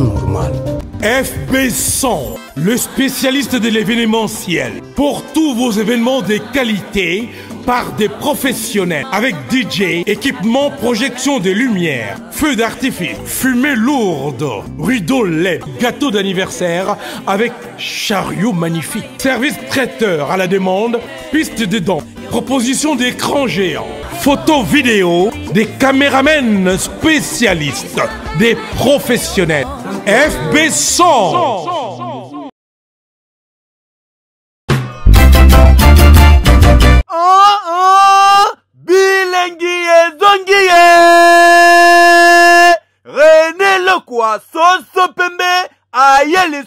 normal. 100, le spécialiste de l'événementiel. Pour tous vos événements de qualité, par des professionnels avec DJ, équipement, projection de lumière, feu d'artifice, fumée lourde, rideau lait, gâteau d'anniversaire avec chariot magnifique, service traiteur à la demande, piste de danse, proposition d'écran géant, photo vidéo, des caméramens spécialistes, des professionnels. FB 100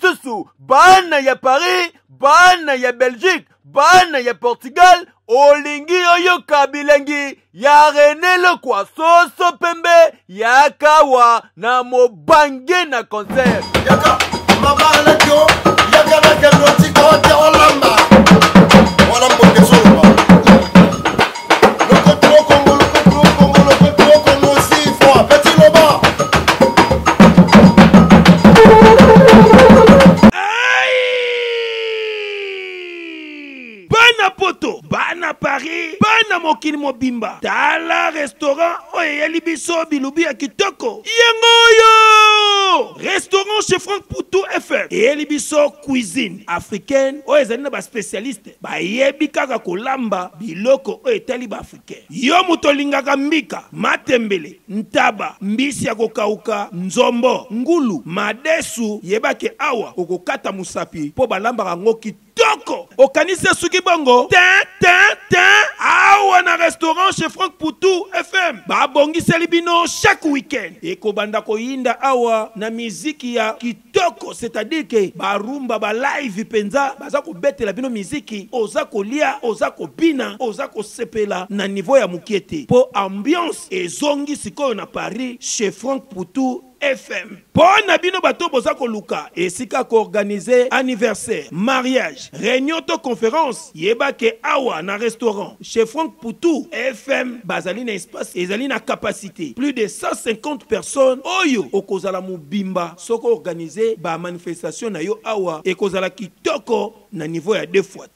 lisusu bana ya paris bana ya belgique bana ya portugal olingi oyoka bilengi ya rene lokwa soso pembe ya kawa na mobange na concert yaka mabalakio yaka nakelotikote olamba ezalaki mpe na mokili mobimba tala restaurant oyo eyeli biso bilubi ya kitoko yango oyo restaurant chez frank putu fm eyeli biso cuisine africaine oyo ezali na baspécialiste bayebi kaka kolamba biloko oyo etali baafrikain yo moto olingaka mbika matembele ntaba mbisi ya kokauka nzombo ngulu madesu yebake awa okokata mosapi mpo balambaka yango kitoko kitoko okanisi soki bongo te te te awa na restaurant chez frank putu fm babongiseli bino chaque weekend ekobanda koyinda awa na miziki ya kitoko c'est-à-dire ke barumba balive mpenza baza kobetela bino miziki oza kolia oza kobina oza kosepela na nivo ya mokie te mpo ambiance ezongi sikoyo na paris chez frank putu fm mpo na bino bato anniversaire mariage réunion to conférence yeba ke awa na restaurant chez frank Poutou fm bazali espace ezali na capacité plus de 150 personnes oyo okozala mobimba soko organize bamanifestation na yo awa kitoko na niveau ya deux fois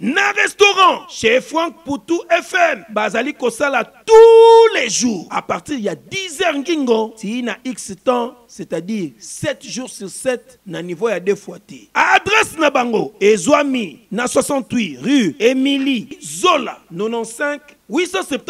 na restaurant chez frank Poutou fm bazali kosala tous les jours à partir ya 10h ngingo un na x temps c'est-à-dire 7 jours sur 7 na niveau à deux fois adresse na bango Zouami na 68 rue émilie zola 95 870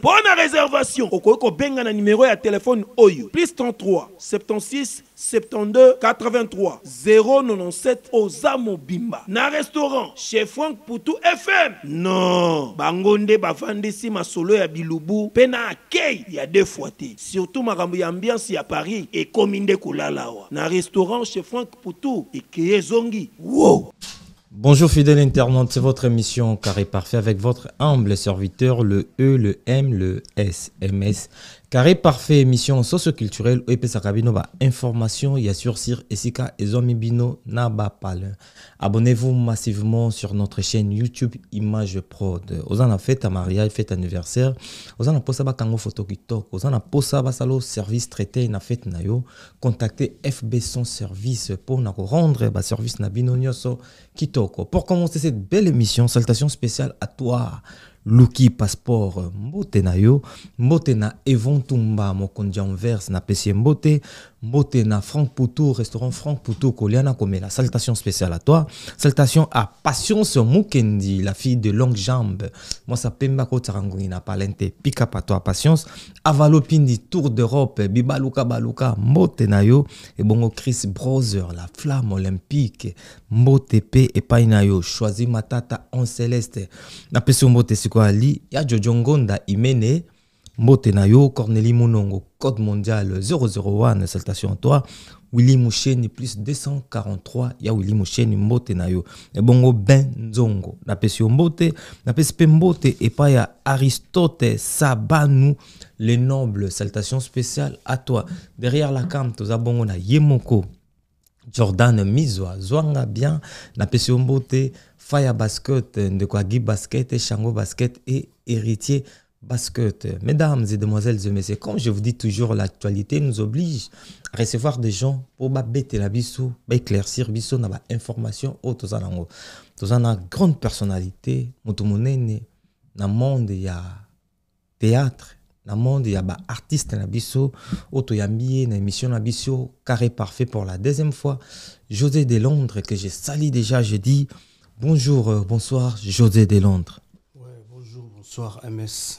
Pour Bonne réservation. Okoko benga na numéro ya téléphone oyo. Plus 33 76 72 83 097 Ozamo Dans Na restaurant chez Frank Poutou FM. Non, Bangonde, bafandi sima solo ya bilubu Pena akei ya deux fois Surtout ma ya ambiance ya Paris et nde kolala Na restaurant chez Frank Poutou et zongi. Wow! Bonjour fidèle internaute, c'est votre émission Carré Parfait avec votre humble serviteur, le E, le M, le S, S. Carré parfait émission socioculturelle oyepe sakabino ba information et sursir esika ezomibino na pas Abonnez-vous massivement sur notre chaîne YouTube Image Prod. Ozana fête à mariage, fête anniversaire. Ozana posa ba kango photo kitok. Ozana posa ba salo service traité na fête na yo. Contactez FB son service pour nous rendre ba service na bino kitoko. Pour commencer cette belle émission, salutations spéciales à toi luki passeport euh, mbote na yo mbote na na mbote Motena, Franck Poutou, restaurant Franck Poutou, Koliana Komela. salutation spéciales à toi. salutation à Patience Moukendi, la fille de longue jambe. Moi, ça Pembako Tarangouina, Palente, Pika à toi, Patience. Avalopindi, Tour d'Europe, Bibaluka Baluka, Motenayo. Et bongo Chris Browser la flamme olympique. Motepe et Painayo, Choisi Matata en céleste. c'est Mote Sikoali, Ya Jojongonda, Imene. Motenayo, Corneli Monongo, code mondial 001, salutation à toi. Willy Moucheni, plus 243, ya Willy Moucheni, Motenayo. Et bongo ben zongo. Na pesio mbote, na pespe mbote, et pa ya Aristote, Sabanou, les nobles, salutation spéciale à toi. Derrière la cam, toza bongo na Yemoko. Jordan Mizwa, Zwanga bien, na pesio mbote, Faya Basket, Ndekwagi Basket, Shango Basket, et Héritier basket. Mesdames et demoiselles, et messieurs, comme je vous dis toujours, l'actualité nous oblige à recevoir des gens pour bêter la bisou, éclaircir bisou, na information informations. zanango. Tous en grande personnalité, dans le monde ya théâtre, le monde ya ba artiste na dans auto ya il na émission na Bisso carré parfait pour la deuxième fois. José de Londres que j'ai sali déjà, je dis euh, bonjour, bonsoir José de Londres. bonjour, bonsoir MS.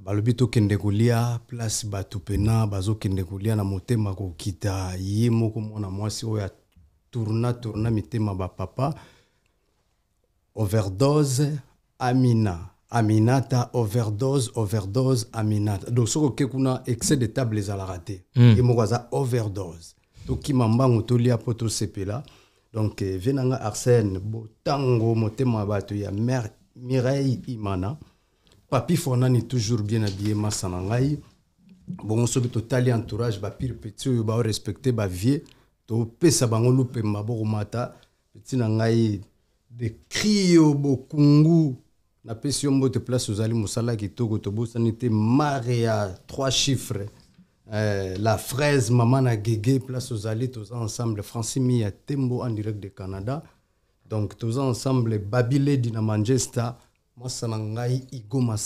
balobi tokende kolia place bato pena bazokende kolia na motema kokita ye moko mwana mwasi oyo atourna tourna mitema bapapa overdose amina aminata overdose overdose aminata donc soki oke kuna excès de table ezalaka te mm. ye moko aza overdose tokima mbango tolia mpo tosepela donc eh, vie nanga arsène botango motema ya bato ya mare mireille imana papi fonani toujours bien habillé masana ngai bongo soki totali entourage bapire petit oyo baorespecte bavie topesa bango lupemba bokomata peti na ngai dekri yo bokungu napesi yo mbote place aux ozali mosala to tobosani te mare Maria trois chiffres, Euh, la fraise maman na gégé place aux ozali tous ensemble francimi ya tembo en direct de canada donc tous ensemble babilé na manchester mwasa na ngai igo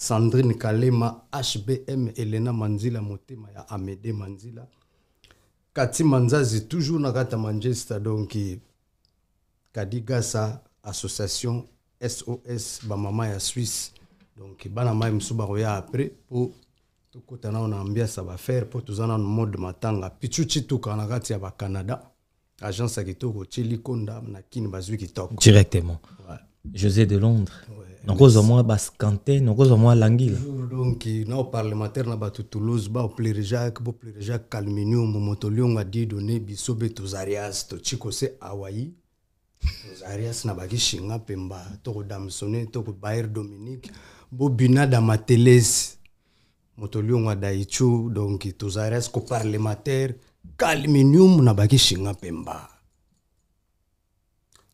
sandrine kalema hbm elena manzila motema ya amede manzila kati manzazi toujours Nakata kati donc manchester donc kadigasa association sos bamama ya Suisse. donc bana mai mosusu bakoya apres mpo tokɔta nao na faire pour tout toza nano mode matanga pichu cituka a kati ya Canada. agence ya kitoko tieli konda na kini qui directement José de Londres. nakozwa mwa bascantin Languille. donc na oparlementaire na de toulouse jacques au jacques calminium moto liongo Arias, Hawaï. tozarias hawaii Arias na dominique da Toulouse, donc tozarias calminium na chinga Pemba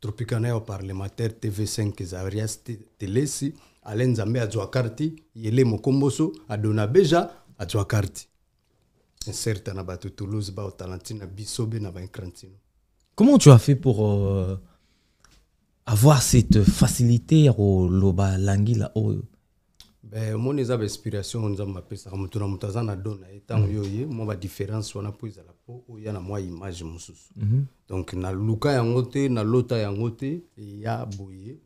tulipikanao parlementaire tv5 zarias telesi ale nzambe azwa karti yele mokomboso adona beja azwa karti inserta na bato toulouse baotalantina biso be na bainkrantino comment tu as fait pour euh, avoir cette facilité ya koloba langila oyo ben omoni eza bainspiration nzambe apesaka moto na moto aza na do na ye ntango yo ye mwa badifference wana mpo ezala oyo eza na mwa image mosusu mm -hmm. donc na luka yango te na lota yango te eya boye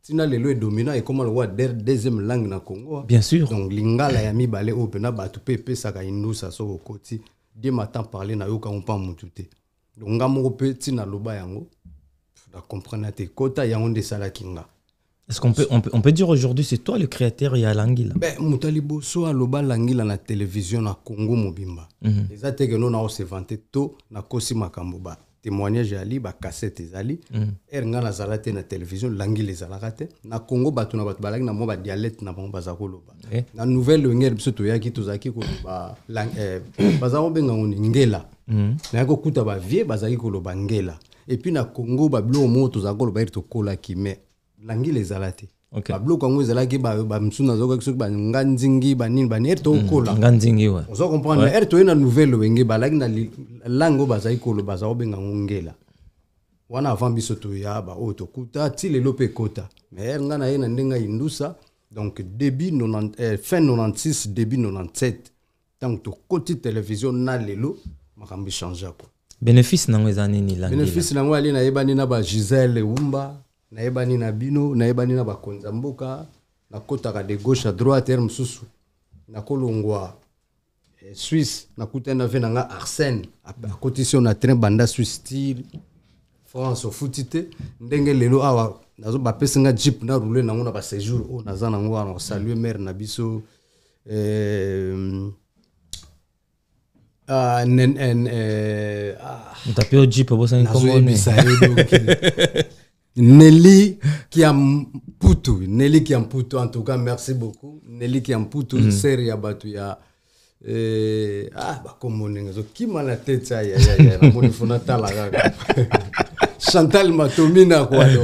ntina lelo edomina ekóma lokwa deuxième langue na congo hein. bien sûr donc lingala ya mibale oyo mpena bato mpe epesaka indusa soko okoti die matan parle nayokango mpa motu te donc nga moko mpe ntina loba yango na comprendre te kota yango nde esalaki nga est-ce qu'on peut, on peut, on peut dire aujourd'hui c'est toi le créateur ya langila ben moto liboso aloba à na télévision na congo mobimba mhm. eza teke se vanté to na Kosima Kamboba. témoignage ezali bacassette ezali mhm. ali ngai la te na télévision langila les te na congo bato na bato balaki na mwa badialecte na bango za koloba eh? na nouvelle longere biso toyaki tozalaki koloba eh, bazala kobenga ngoni ngela mhm. nayaki kokuta bavie bazalaki koloba ngela puis na congo babiloko moko tozala koloba ere tokolaki mais langila ezala te okay. babiloko yango ezalaki bamisu nazokaki soki banga nzingi banini bani ere tookola mm, oza comprendre ere toye na nouvelle wenge balaki na langue oyo bazali koloba aza kobenga ngo ngela wana avant biso toya baoyo tokuta ti lelo mpe ekota mais ere ngai naye na ndenge yindusa donc début eh, fin 96 début 97 ntango tokoti télévision na lelo makambo echange bénéfice nango eza nini langila bénéfice nango ali nayebani na ba gisele nayebani na bino nayebani na bakonzi ya mboka nakotaka de gauche à droite ere mosusu nakolongwa eh, swisse nakutana ve nanga arsène akotisi oyo na train banda swisse tir france ofuti te ndenge lelo awa nazo bapesi nga jip na roule nango na baséjour oyo oh, naza nango wana kosalue maire na biso eh, mutapio ah, Nelly Kiamputu. Nelly Kiamputu, en tout cas, merci beaucoup. Nelly Kiamputu, mm. seri ya bato ya eh, ah, bakomoninga ezokima na te ti ayayaya namoni funa tala kaka chantal matomina kua do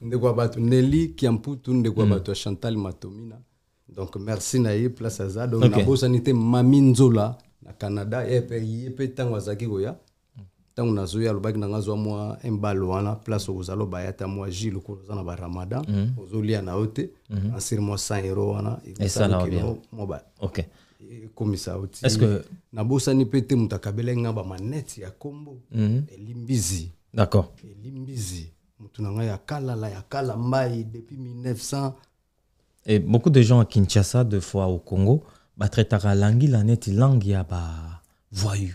ndeko ya bato nelly kiamputu ndeko ya mhm. bato ya chantal matomina donc merci na ye place aza donc okay. nabosani te mami nzola na canada ye mpe ntango azalaki koya ntango nazoya alobaki nanga zwa mwa mbalo wana place okozala obaya ata mwa ji lokola oza na baramadan mm -hmm. ozolia na yo te mm -hmm. ansire mwa 100 euro wana ekomisa yo ti nabosani mpe te moto akabelaki nga bamanete ya nkombo mm -hmm. elimbizi d'accord elimbizi motu na ngai akalala kala mbai depuis 1900 Et beaucoup de gens à Kinshasa, de fois au Congo, batraitaka la neti langue ya bavoyu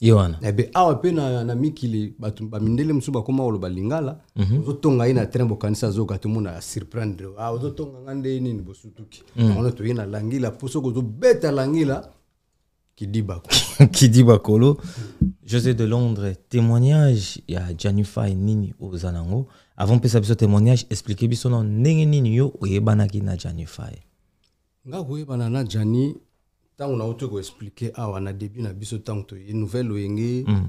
ebe eh, awa mpe na, na mikili bato bamindele mosusu bakóma olo balingala mm -hmm. ozotonga ye na train bokanisa azoyoka tomona ya surprendre ah, ozotonga nga nde nini bosutuki mm. ango toye na langila mpo soki ozobeta langila kidi bakolo josé de londres témoignage ya janifai nini oza nango avant mpesa biso témoignage explike biso na ndenge nini yo oyebanaki na janifai nga koyebana na jani ntango nauti expliquer awa ah, na début na biso ntango toye nouvelle loyenge hmm.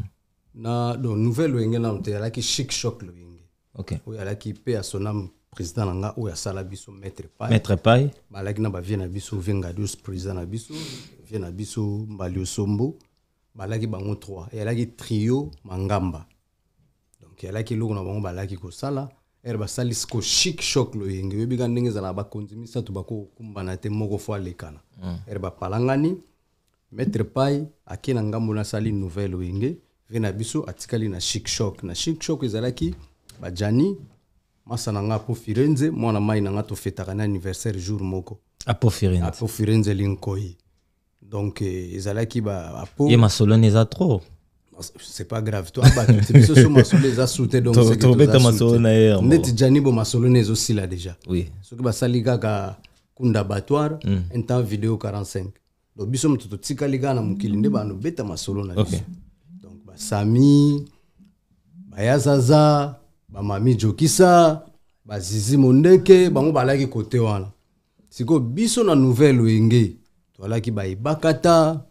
na donc nouvelle loyenge nano te alaki chic shock loyenge okay. oyo alaki son asonam président na ou ya sala biso maître pai maître pai balaki bah, na vient na biso vengadius président na biso vient na biso mbali osombo balaki bango trois qui trio mangamba donc eyalaki eloko na bango balaki bah, sala ere basalisi koshik shok lo yenge oyebika ndenge ezalaka bakonzi misato bakokumbana te moko fo alekana mm. ere bapalangani maître pai ake na ngambo na asali nouvelle oyenge ve na biso atikali na shik shok na shik shok ezalaki bajani masa na nga apofirenze mwana mai na nga tofetaka na anniversaire jour moko apofirenze linkoi donc eh, ezalaki ba apo ye masolo eza trop c'est pas grave to abattu biso so masolo eza su te dontobeta masolo na ye ndeti janibo masolo na ezosila déjà oui soki basali kaka kunda abattoire mm. un temps vidéo 45 donc biso moto totikali kaka na mokili nde bano beta masolo na biso okay. donc basami bayazaza bamami jokisa bazizi mondeke bango balaki kote wana sikoyo biso na nouvelle oyenge toalaki bayebakata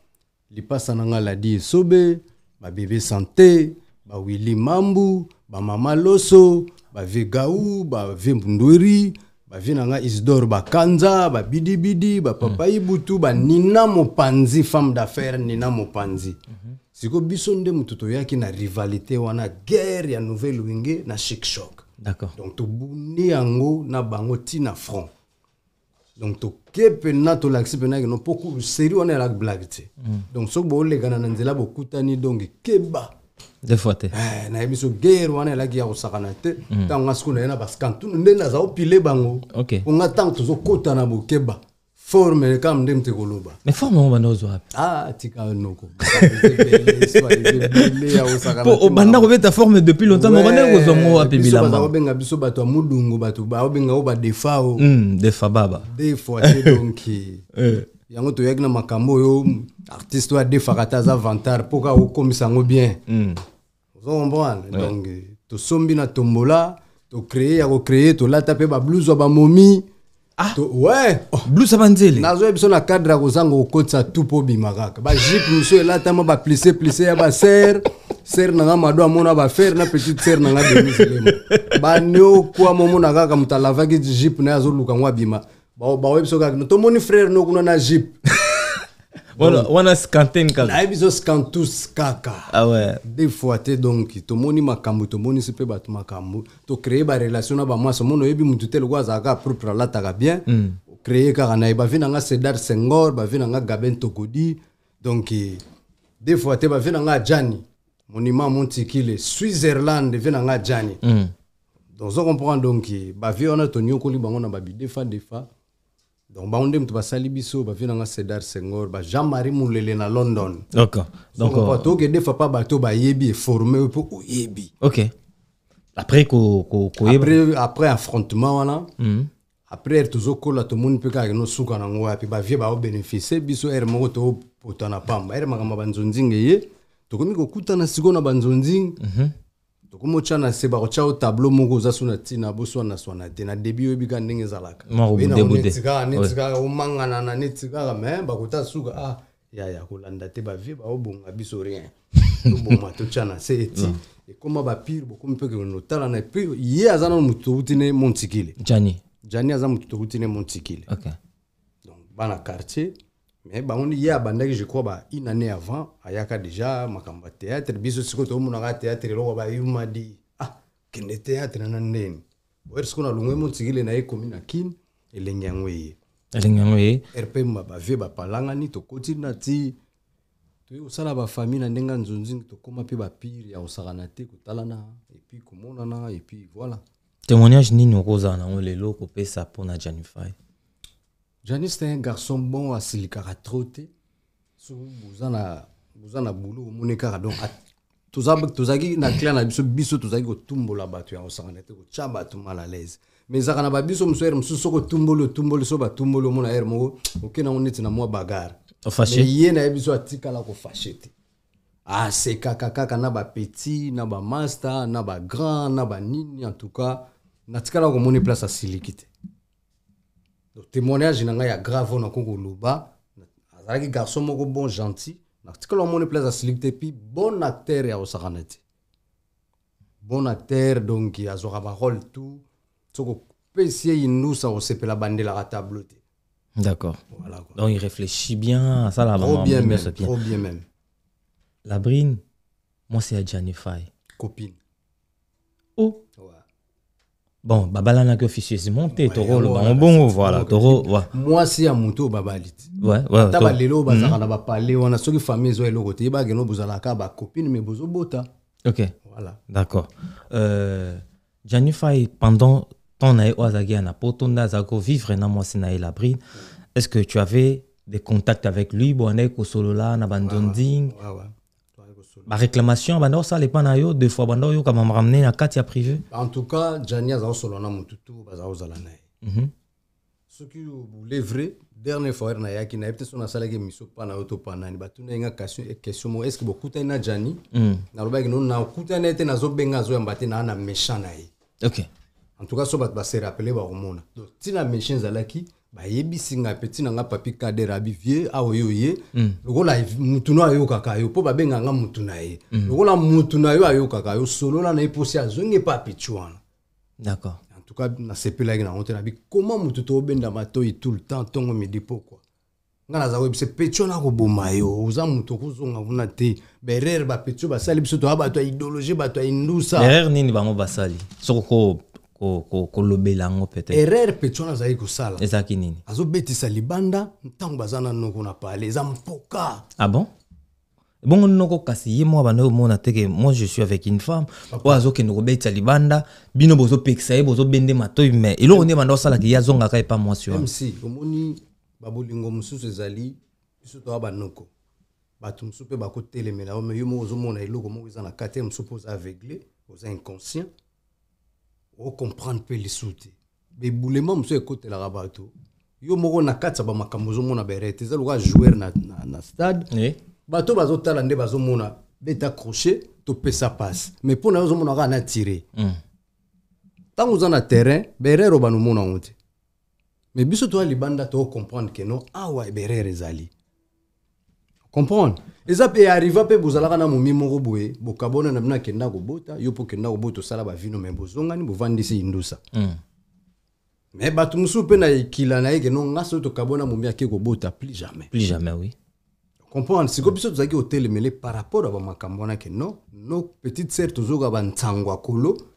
lipasa na nga ladi esobe babebe sante bawili mambu bamama loso bave gau bave mbundweri bavie na nga isidor bakanza babidibidi bapapa hmm. ibutu banina mopanzi femme d'affaire nina mopanzi mhm. siko biso nde moto toyaki na rivalité wana guerre ya nouvelle wenge na chic shock donc tobuni yango na bango ntina front donc to kepe na tolakisi mpenaki na mpo seri wana elaka blague te mm. donc soki boolekana na nzela bokutani donc keba deux fois te eh, nayebi so guerre wana elaki ya kosakana te ntango mm. nga sikoyo naye na na nde naza opile bango mpo nga ntango tozokota na bokeba forme kama ndi mtikuluba neforme obanda ozwa wapi ah tika noko obanda kobeta forme depuis longtemps ouais, mobanda kozwa mo wapi bilamba babenga biso bato ya mudungu bato baobenga o badefa o mm, defa baba defa te donc eh. Eh. yango toyaki na makambo oyo artiste oyo adefaka te aza vantare mpo kaka kokomisa yango bien hmm. ozocomprendre donc eh, tosombi na tombola tocreye ya kocreye tolata mpe babluzu ya bamomi Ah. Ouais. Oh. blues abanzele nazoya biso na cadre ya kozanga kokotisa tu mpo bima kaka bajipe mosu elatama baplise plise ya basere sere nanga mado amona bafere na petite sere nanga deniselema banokwa momona kaka moto alavaki jipe na ye azolukango abima baoyebiso kaka tomoni frere nokuna na jipe wana, wana scantin kaka nayebi zo scantus kaka ah ouais. des fois te donc tomoni makambo tomonisi mpe bato makambo tocreye barelation na bamwasi omona oyebi mutu te loko azalaka propre alataka bien mm. créer kaka na ye bavi nanga sedar sengor bavi nanga gaben togodi donc eh, des fois te bavi nanga jani monument montikile switzerland vi nanga jani mm. donc ozo comprendre donc eh, bavi wana toniokoli bango na babidefa fois donc bango nde moto basali biso bavie nanga cédar senghor bah, Jean marie Moulele na london okay. donc so, euh, tokende bah, bah, yebi bato formé eforme mpo yebi Ok. après koyeba après affrontement wana mm -hmm. après ere tozokola tomoni mpe kaka nosuka nango wapi bavie baobénéficie biso ere moko topota na pamba ere makambo banzonzinga ye eh, eh. tokomi kokutana sikoyo na banzonzinga mm -hmm. tokomi otya na se bakotya o tableau moko oza so na ntina boso wana so wana te na debi oyebi kaka ndenge ezalakaneti kaka neti kaka omanganana neti kaka me bakota suka ah yaya kolanda te bavie baobonga biso rien toboma totya na se eti ekóma bapire bokomi mpe kotala na pri ye aza nano motu towuti ne montsikile jani jani aza motu towuti ne montsikile donc bana quartier mais bango ye abandaki je crois ba une année avant ayaka déjà makambo ya théâtre biso sikoyo tomonaka théâtre eloko bayuma di ah kende théâtre nana ndeni boyere sikoyo nalongwe mo ntigile na ye komi na kine elenge yango eye elenge yango eye rp bavie bapalangani tokoti na ti toye kosala bafamile na ndenge ya nzonzingi tokóma mpe bapire ya kosakana te kotalana epuis komonana epuis voilà témoignage nini okozala nango lelo kopesa mpona janify jani c'est un garçon bon asilikaka trop te soki boza na bulo omoni kaka donc tozalaki na clan na biso biso tozalaki kotumbola bato ya kosangana te kotya bato mal à l'aise mais ezalaka na babiso mosusu ere mosusu soki otumboli otumboli so batumboli omona ere moko okendango neti na mwa bagare ye na ye biso atikala kofashe te asekaka ah, kaka na bapetit na bamaster na bagrand na banini en tout cas natikala komoni place asiliki te donc témoignage il ngai a grave on oyo luba alors azalaki garçon moko bon gentil l'homme ne plaise à te mpi bon acteur ya kosakana te bon acteur donc il a azwaka barole tout donc soki opesi ye la bande bandelaka tableau te D'accord. Voilà, Donc il réfléchit bien à ça là vraiment. Trop bien même. Trop bien même. La brine, moi c'est à Copine. Oh. Ouais bon babala na ke officieuse bon tokoloba voilà, mobongo voilà toro mwasi ya moto obabali ti ata balelo bazalaka mhm. na bapale wana soki famille ezwa eloko te ye bageno bozalaka kaka copines, mais bozobota ok voilà d'accord euh, janifai pendant ton na ye oyo azalaki ya na poto vivre, azalaki moi c'est mwasi est ce que tu avais des contacts avec lui bo andaki kosolola na bandonding Ma réclamation banda osalepa na yo deux fois banda oyokama makambo nini na kati ya privé bah, en tout cas jani aza kosolola na motutu baza kozala na qui soki bolevre dernier fois ere nayaki qui te so nasalaki émission mpa na yo to mpa nani batuna ye nga question moko estce bokutani na jani nalobaki no non na ye na zo benga zo embatté na méchant na ok en tout cas so rappeler baserappele bakomona donc ntina méchant ezalaki bayebisi ngai mpe ntina ngai papi kader abivie awa oyo ye hmm. lokola mutu no ayokaka yo mpo babenga nga mutu na ye hmm. lokola mutu na yo ayokaka yo solola na ye mposi azongi mpe apetu wana d'accord en tout cas nasepelaki nango te nabi koma mutu toobendama toyi tout le temps ntongo midi pokua ngai naza koyebisa petio nakoboma yo oza moto okozonga kuna te berere bapetio basali biso toya bato ya idéologie bato ya indusa berere nini bango basali sokoko kolobela yango peut-être petion azali kosala ezalaki nini azobetisa libanda ntango baza n'oko na pale eza ah bon bongo noko kasi ye moko banda omona moi je suis avec une femme oyo azokende kobetisa libanda bino bozopekisa ye bozobende matoi me eloko nde banda osalaki ye azongaka epa mwasi wana mc omoni babolingo mosusu ezali biso toya banoko bato mosusu mpe bakotelemela yo me yo moko ozomona eloko moko eza na kati ya mosusu mpe oza aveugle oza inconscient o oh, comprendre mpe lisu te bebulema mosu ekotelaka bato yo moko na kati ya bamakambo ozomona barete eza lokola joueur na, na, na stade bato bazotala nde bazomona beta crochet topesa passe mais mpo na yo ozomona kaka na tire ntango oza na terrain berere obana omona mona te mais biso toya libanda too comprendre no awa ah berere ezali comprendre eza mpe arriva mpe bozalaka na momi moko boye bokabona na bino akenda kobota yo mpo okenda kobota osala bavino me bozongani bovandisi indusa me hmm. bato mosusu mpe na ekila na ye ke no ngasi oyo tokabona momi ake kobota plus jamais plus jamais oui comprendre sikoyo biso tozalaki kotelemele par rapport ya bamakambo wana ke no no petite sere tozoyoka bantango ya kolo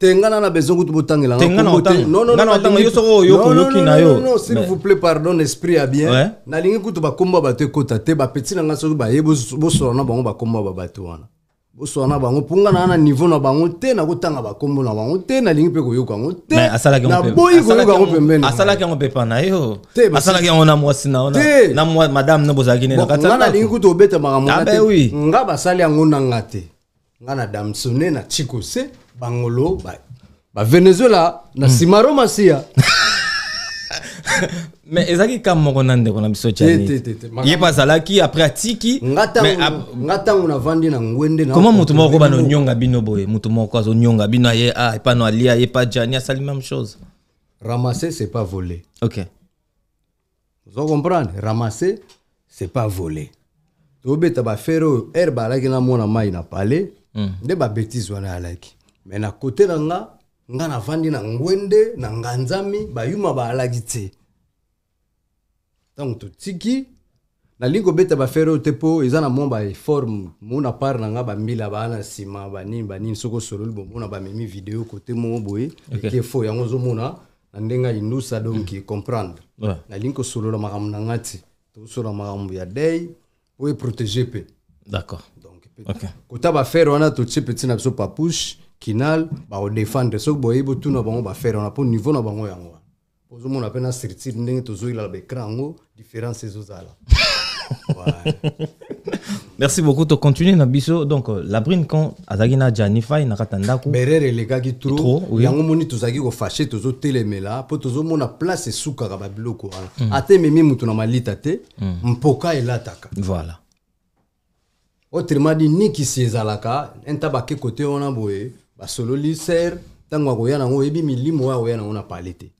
te nga na na besoin kutu botangela yo soko oyoka oyoki na yo s'il vous plaît pardon esprit ya bien nalingi kutu bakombo bato ekota te bapeti na nga soki baye bosola na bango bakombo ba bato wana bosola na bango mpo nga na na niveau na bango te nakotanga bakombo na bango te nalingi mpe koyoka yango te naboyi koyoka yango pembeni asalaki yango mpepa na yo asalaki yango na mwasi na na madame ne bozalaki ne nga nalingi kutu obeta makambo ah nga basali yango na nga te nga na damsone na chikose bangolo Venezuela, na nsima hmm. ro masiya mais ezalaki kambo moko na ndeko na biso ye mpe azalaki après atiki nga ntango navandi na ngwende comment motu moko bana onyonga bino boye motu moko azonyonga bino aye a ah, epano alia ye pa jani asali même chose ramasser c'est pas voler ok ozo comprendre ramasser c'est pas voler tobeta bafere oyo ere balaki na mona mai na pale hmm. nde babetise wana alaki me na kote na nga nga navandi na ngwende na nganzami bayuma baalaki te ntango totiki nalingi kobeta bafere oyo te mpo eza na mwa baforme mona part na nga bambila baa na nsima banini banini soki osololi bomona bamemi video kote moko boye okay. eke fo yango ozomona na ndenge ya indusa donk mm. comprendre ouais. nalingi kosolola makambo na nga te tozosolola makambo ya dei oyo eprotege mpe d'accord donc okay. kota bafere wana totie peti na biso papushe kinal bakodefendre soki boyebi na bango on a pas niveau na bango yango wana ozomona mpe na structure ndenge tozoyelala baécran yango différence ezozala merci beaucoup de na biso donc euh, la brine quand azalaki na janifai na kati ya ndako berere elekaki tro yango moni tozalaki kofashe zo mon tozomona place esukaka babiloko wana mm. ata mimi motu na malita te mm. mpoka elataka voilà autrement dit nikisi ezalaka nta côté on a boye basololi ser ntango akoya nango oyebi milimo oyo akoya nango na pale te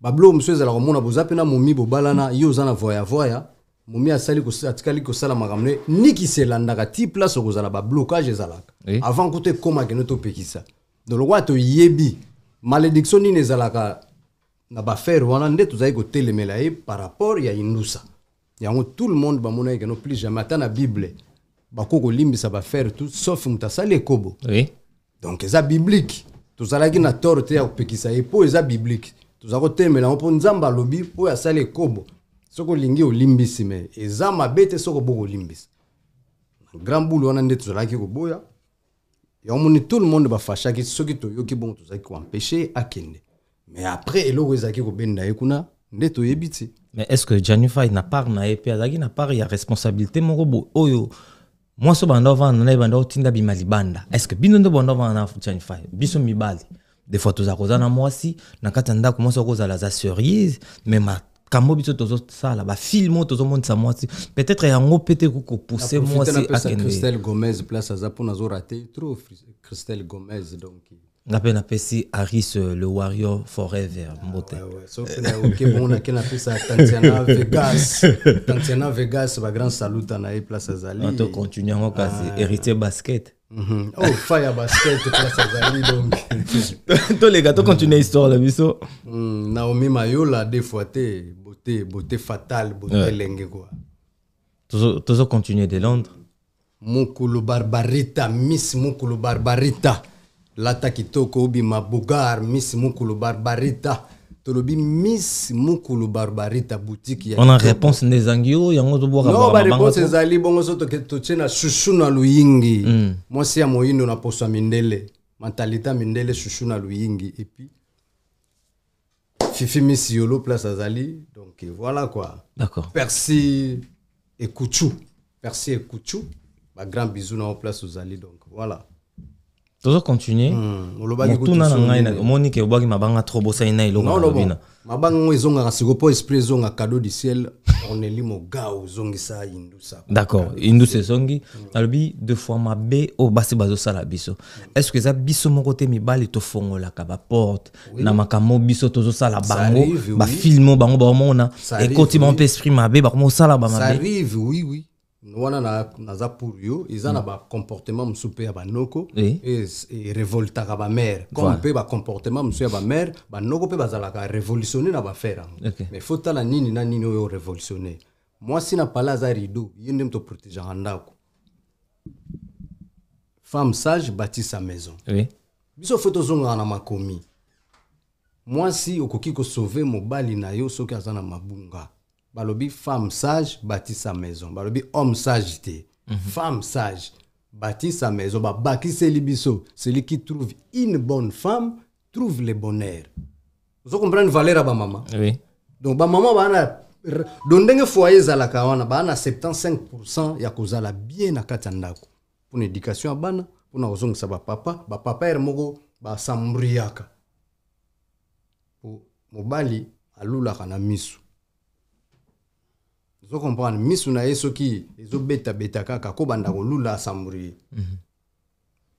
bablo mosusu ezala komona boza mpe na momi bobalana ye oza na voyavoya momi asali atikali kosala makambo ne nikisa elandaka ti place okozala bablocage ezalaka eh? avant kuta ekomaka ene topekisa dolokola toyebi malédiction nini ezalaka na bafere wana nde tozali kotelemela ye par rapport ya indusa yango tout le monde bamona yekeno plus jamais ata na bible bakoki kolimbisa bafere tout sauf moto asali ekobo oui. Eh? donc c'est biblique tozalaki na te ya za ye mpo C'est biblique toza kotemelango pour nzambe alobi oyo asali ekobo l'ingé olingi olimbisi mais ça ma bête, ce que beaucoup grand est tout le monde bafashaki tout ça qui mais après mais est ce que janifai na part na que responsabilité mon robot. oyo mwaso banda ovanda naye banda otinda bima libanda eske bino faire biso des fois toza koza moi mwasi na kati ya ça cause à la sérieuse mais au biso tozosala tozo monde ça peut-être yango pousser te kokopousse à akende gomez place aza zo raté trop christelle gomez donc ngape napesi Harris euh, le warrior forever mbote ah, ouais, ouais. sokeokebongo nake ça. tantiana vegas tantiana vegas grand salut à la place azali On continue encore ah. héritier basket -hmm. oh, fire basket place azali donc gars, continues l'histoire l'histoire. biso hmm, naomi mayola des fois beauté beauté fatale beauté ouais. elenge kua de londres Moukoulou barbarita miss Moukoulou barbarita lata kitoko obima bogar miss mukulu barbarita tolobi miss mukulu barbarita boutique ya on a réponse nezangi oyo yango tobwaka no Non, ezali bongo so totie na susu na luyingi moi hmm. mwasi ya moyindo na poso mindele mentalité mindele susu na et puis fifi miss yolo place azali donc voilà quoi d'accord et persi ekuchu persi ekuchu bagrand bisou na en place azali donc voilà tozo continue hmm, motuna na ngai omoni ke obwaki mabanga tro obosani na eloko nalobi na mabanga ngo ezongaka siko mpo esprit ezonga cadeau du ciel orneli mogao ozongisa indusa d'accord indusa ezongi nalobi deux fois mabe oyo oh, basi bazosala biso hmm. est-ce que eza biso moko te mibali tofongolaka baporte na makambo biso tozosala bango bafilme oyo bango baomona ekoti bango mpe esprit mabe bakoma kosala bamabe wana na naza pour yo eza na mm. et Et, mpe ya mère. comme le comportement de ya mère, noko bazalaka révolutionner na mais tala nini na nini révolutionner moi si na pala rido femme sage bâtit sa maison biso si tozongaka na makomi si okoki mobali na yo mabunga balobi femme sage bâtit sa maison balobi homme sage dit mhm. femme sage bâtit sa maison Ba baki Libiso celui qui trouve une bonne femme trouve le bonheur vous comprenez valeur ba maman oui. donc maman ba don ndenge foyer ezalaka wana na 75 ya kozala bien na kati pour ndako mpona éducation ya bana ba papa er mogo ba samriaka. pour mobali alula kana misu ozokomprendre misu na ye soki kaka kobanda kolula samuri mhm.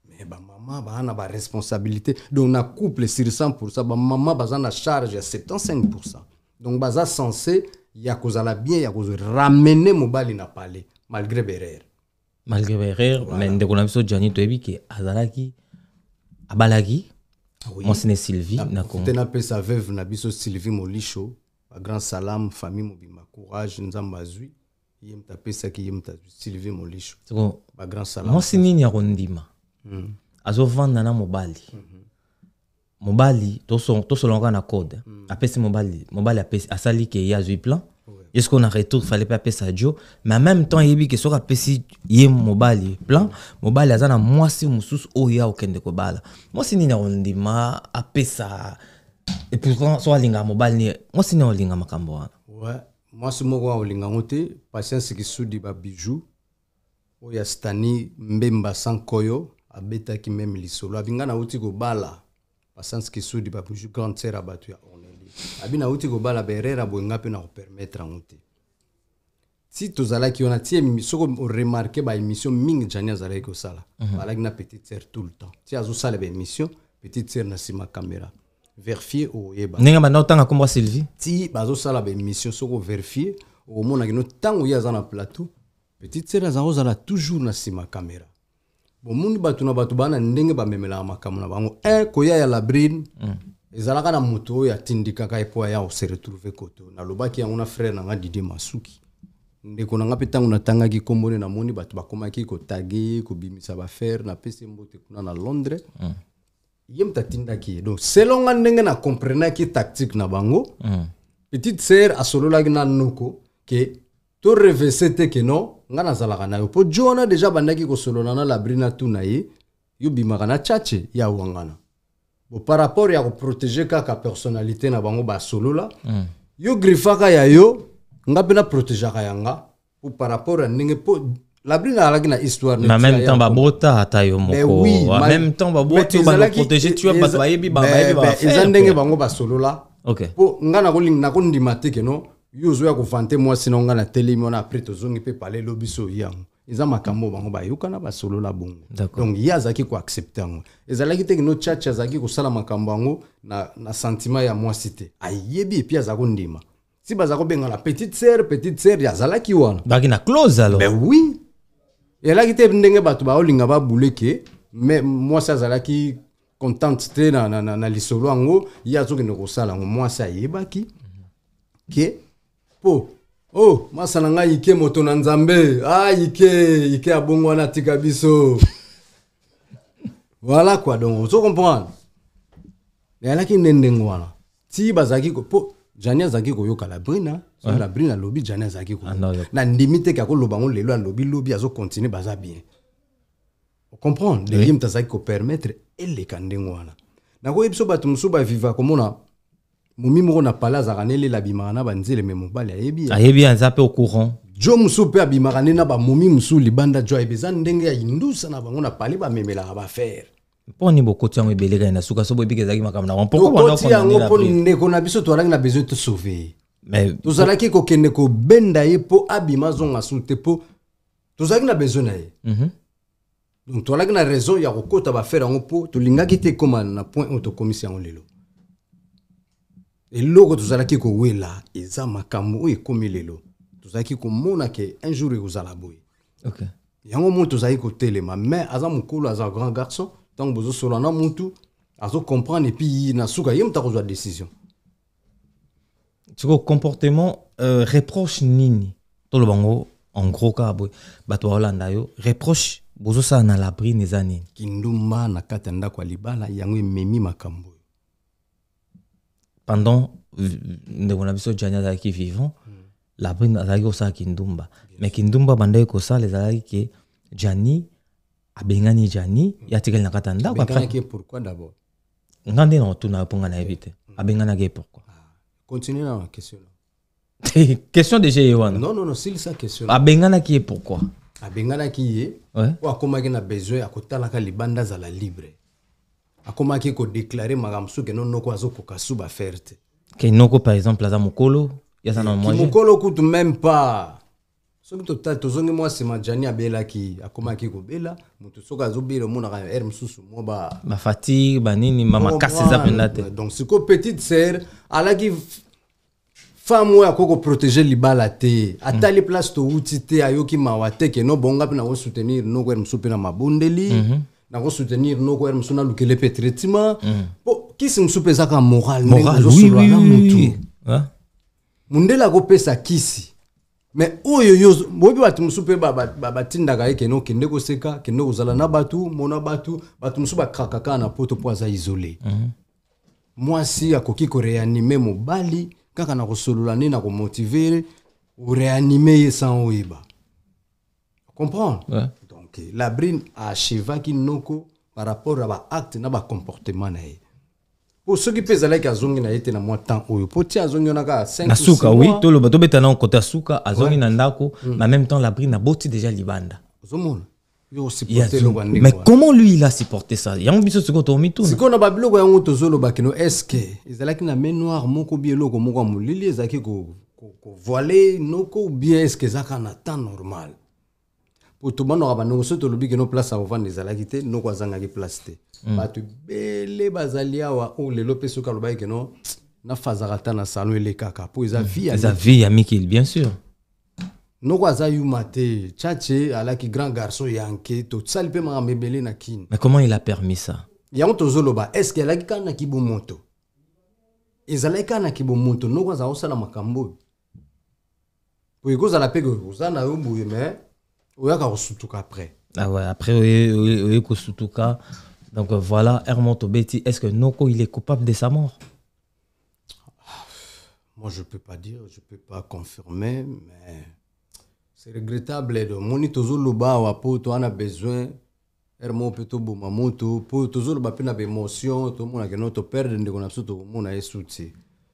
Mais mm -hmm. Mais maman, baza responsabilité donc na couple sur 100 charge à 75 donc baza censé ya kozala bien ya ramener mobali na malgré erreurs. malgré berere voilà. ndeko na biso jani toyebi ke azalaki abalaki ah oui. c'est sylvie sa ah, veuve sylvie molisho grand salam famille mobima courage nzambe azwi ye mutu apesaki ye mutu azwi sylvie molisho grand salam mwasi nini ya kondima mm. azovanda na mobali mm -hmm. mobali tosolo kaka na code mm. apesi mobali mobali apesi asali ke ye azwi plan est-ce qu'on a retour fallait pas apesa mais en même temps yebi que sera apesi ye mobali plan mobali aza na mwasi mosusu oyo akokende kobala mwasi nini akondima ça epuis so alinga mobali ni mwasi ni olinga makambo wana ouais. mwasi moko wana olingango te patience kisudi babiju oyo ya stani mbemba sankoyo abetaki meme lisolo abi ngai nauti kobala patience kisudi babiju grande sere ya bato ya orneli abi nauti kobala berere aboyenga mpe na kopermetre yango te ti tozalaki wana ti soko oremarke baémission mingi jani azalaki kosala mm -hmm. balaki na petite sere tout le temps ti azosala baémission petite sere na nsima caméra verifie oyeba ndenge banda otanga nkombo sylvie ti bazosala bemission soko verifie okomonaki no ntango ye aza na plateau petit sere azanga kozala toujours na nsima kamera bomoni bato na bato baa na ndenge bamemelaka makambo na bango un eh, koya ya labrine mm. ezalaka na moto oyo atindikaka epo aya oseretrouve koto nalobaki yango na frere na nga didie masuki ndeko na nga mpe ntango natangaki kombone namoni bato bakomaki kotage kobimisa bafere napesi mbote kuna na londres mm. ye mutu do ye ndenga selon nga ndenge na tactique na bango mm. petite sœur asololaki na noko ke to te ke no nga nazalaka na yo mpo jo wana deja bandaki kosolola na labri na tu na ye yo bimaka na tchatche ya wangana bo par rapport ya koprotege kaka personnalité na bango basolola mm. yo grifaka ya yo nga mpe naprotegeaka yanga mpo par rapport ya ndenge po la brune na histoire na même temps babota ata yo moko même temps baboti yo banoprotege ti bato bayebi eza ndenge bango basolola po nga nakondima te keno yo ozoya kovante mwasi na nga na telemi wana apres tozongi mpe pale elobi so yango eza makambo bango bayokana basolola bongo donc ye azalaki koaccepte yango ezalaki te kino chache azalaki kosala makambo yango na, na ya mwasi te ayebi epi aza kondima si baza kobengana petite sere petite sere azalaki wana na close alors oui eyalaki te ndenge bato baolinga babule ke me mwasi azalaki contente te na, na, na, na lisolo yango ye azokende kosala yango mwasi ayebaki ke mpo o oh, mwasi na ngai ike moto na nzambe ai ah, ike ike abongo wana atika biso voilà kua donc ozokomprendre eyalaki nde ndenge wana ti bazalaki po jani koyoka la brina hein. la brina alobi jani azalaki ah, na ndimi teke akoloba yango lelo alobi lobi continue baza bien ocomprendre lelie moto azalaki kopermettre eleka ndenge wana nakoyebi so bato mosusu baviva komona momi moko na pale azalaka nde lela abimaka na banzele me mobali ayebi hein. ayebi hein, aza mpe ocourant jo mosusu mpe abimaka na na bamomi mosusu libanda jo ayebi eza ndenge ya indusa na bango na pale bamemelaka bafere mponi bokoti yango ebele na suka so boyebiki ezalaki makambo na bangookoti yango mponi ndeko na biso toalaki na besoin tosauve ye tozalaki kokende kobenda ye mpo abima azonga sulu te mpo tozalaki na besoin na ye mhm. donc toalaki na raison ya kokota bafere yango mpo tolingaki te ekoma na point oyo tokomisi yango lelo eloko tozalaki kowela eza makambo oyo ekomi lelo tozalaki komona ke un jour ekozala boye yango moni tozalaki kotelema mais aza mokolo aza grand garçon donc bozo solana à azo comprendre et puis na suka yem ta décision comportement euh, reproche nini en gros cas, yo reproche na labrine eza kindumba na libala memi pendant de avis jani qui vivant hmm. labrine kindumba mais kindumba bandaki jani a njani Pourquoi ta ndako nga nde na otuna yo na éviter. nayebi te pourquoi. ye la question question déjà A pourquoi pourquoi? pourkui abenganaki ye pourquoi qu'il a besoin a libanda la libre akomaki kodeklare non non, nonoko azokoka su bafere te ke noko par exemple à mokolo yaza na eh, mokolo coûte même pas donc tozongi mwa nsima jani abelaki akomaki kobela moto soki azobela omonaka r mosusu mwa banini bamakasi eza te donc siko petite sere alaki femme oyo akoki koprotege libala te atali mhm. place te ayoki keno bonga mpe nakosoutenir mhm. noko r mosusu na mabondeli nakosoutenir noko r mosusu nalukele mpe traitement moral kisi me oyo yo boyebi bato mosusu mpe batindaka ye kende okende koseka kende kozala na bato mona bato bato mosusu bakraka kaka na poto mpo aza isole mhm. mwasi réanimer koreanime bali kaka na kosolola ni na komotivere oreanime ye sans oyeba comprendre ouais. donc labrine achevaki noko par rapport à acte na comportement na ye Oh, soki azongi na na temps suka oui toloba tobeta na kota suka azongi na ndako en mm. même temps labri déjà libanda mais comment lui il a supporté ça biso en yango ce kino en que? na ont noire moko moko ya molili ko voiler noko ou bien ce que temps normal po tomanaka banongo so tolobi keno place ya kovanda ezalaki mm. te noko azangaki place te bato ebele bazali awa oyo lelo mpe soki alobaki keno nafazaka ta na salon elekaka po eza vie ya mikili bien sûr noko aza yuma te tchache alaki grand garçon yanke tosali mpe makambo ebele na kini mais comment il a permis ça yango tozoloba estce alaki kaka na moto ezalaki kaka na kibomoto noko azala kosala makambo oyo po ekozala mpe oza na yo boye mais tout cas après. Ah ouais, après tout cas. Donc euh, voilà, Hermont Obeti, est-ce que Noko, il est coupable de sa mort Moi, je ne peux pas dire, je ne peux pas confirmer, mais c'est regrettable. Hein. Moni Tozuluba, Wapo, Poto, on a besoin. Hermont Peto Bomamoto, pour To tout le monde a tout le monde a soutien.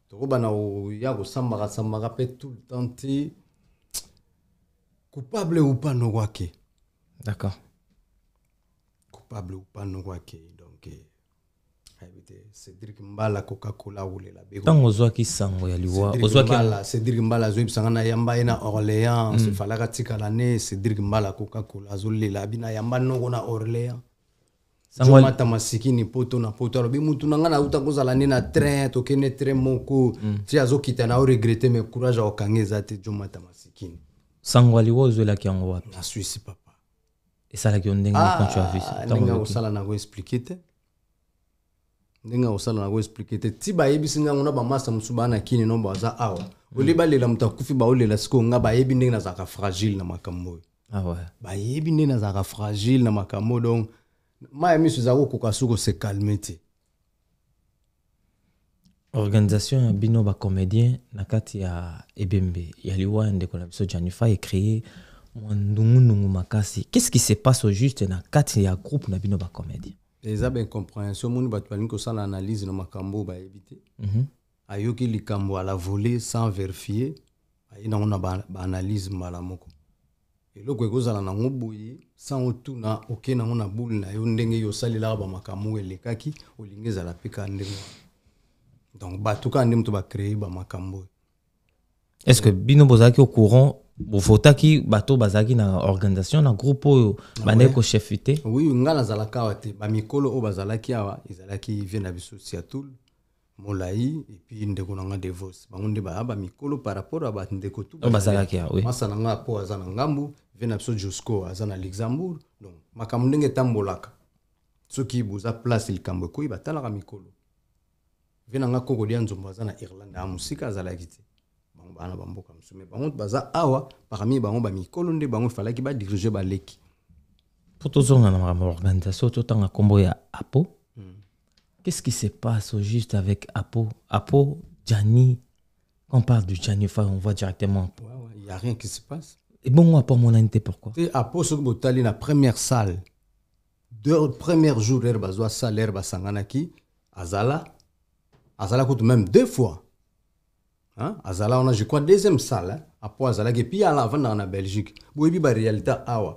tout le temps, coupable ou pas no wake d'accord coupable ou pas no wake donc eh, cédrik mbala coca-cola awolela ntango ozwaki sango ya liwa cédrik mbala azoyebisanga na yamba ye na orléans mm. sefalaka tikala ne cédrik mbala coca-cola azolela abi na yamba nongo na orléans zomata masikini poto na poto alobi mutu na ngai nauta kozala nde na train tokende train moko mm. ti azokita na oregrete mai courage akokanga eza te jomata masikini sango ozwelaki yango wapi nasuisi papa esalaki yo ndenge ah, kontu avisi akosala nako explike te ndenge akosala nango explike te ti bayebisi ngango na bamasa mosu baa na kini no baza awa hmm. olie balela moto akufi baolela sikoyo nga bayebi ndenge nazalaka fragile na makambo oyo ah bayebi ndenge nazalaka fragile na makambo donc maya miso eza kokoka soki ose calme te organisation ya bino comédien na kati ya ebembe yaliwa liwa ya ndeko na biso janifa ecreye mwa makasi qu'est-ce qui se passe au juste na kati ya groupe na bino bacomédien eza baincompréhension omoni bato balingi kosala analyse na makambo bayebi te mhm. ayoki likambo la volé sans vérifier aye nango na baanalyse mbala moko eloko ekozala nango boye sans tuna oke nango na boule na yo ndenge yo osalelaka bamakambo oyo elekaki olingi ezala mpe ka ndenge wana donc bah, cas bah, est ce que bino bozaki au courant vous qui bato bazaki na organisation na groupe oyo ah bandeki ou oui oui ngai zalaka wate te bamikolo au bazalaki awa ezalaki viennent na biso siatul molai epuis ndeko na nga devos on débat baya mikolo par rapport à ya bandeko tubazalaki oui masa na nga po aza na à vie na Donc josco aza na luxembourg donc qui vous a placé le place likambo ekoyi batalaka mikolo mpe na dia kokolia nzombo na irlande amusika ah, za te bango baa na bamboka mosu me bango baza awa parmi bango bamikolo nde bango efalaki badirige baleki mpo tozonga na makambo ya organisation totanga nkombo ya apo hmm. qu'est-ce qui se passe au juste avec apo apo jani quand on parle de jani enfin, on voit directement il ouais, ouais, y a rien qui se passe et bon apo mon te pourquoi te apo soki botali na première salle deux première jour lere bazwa salle er na ki azala azala kutu même deux fois hein? azala wana je crois deuxième salle hein? apo azalaki epi ala avandaka na belgique boyebi baréalité awa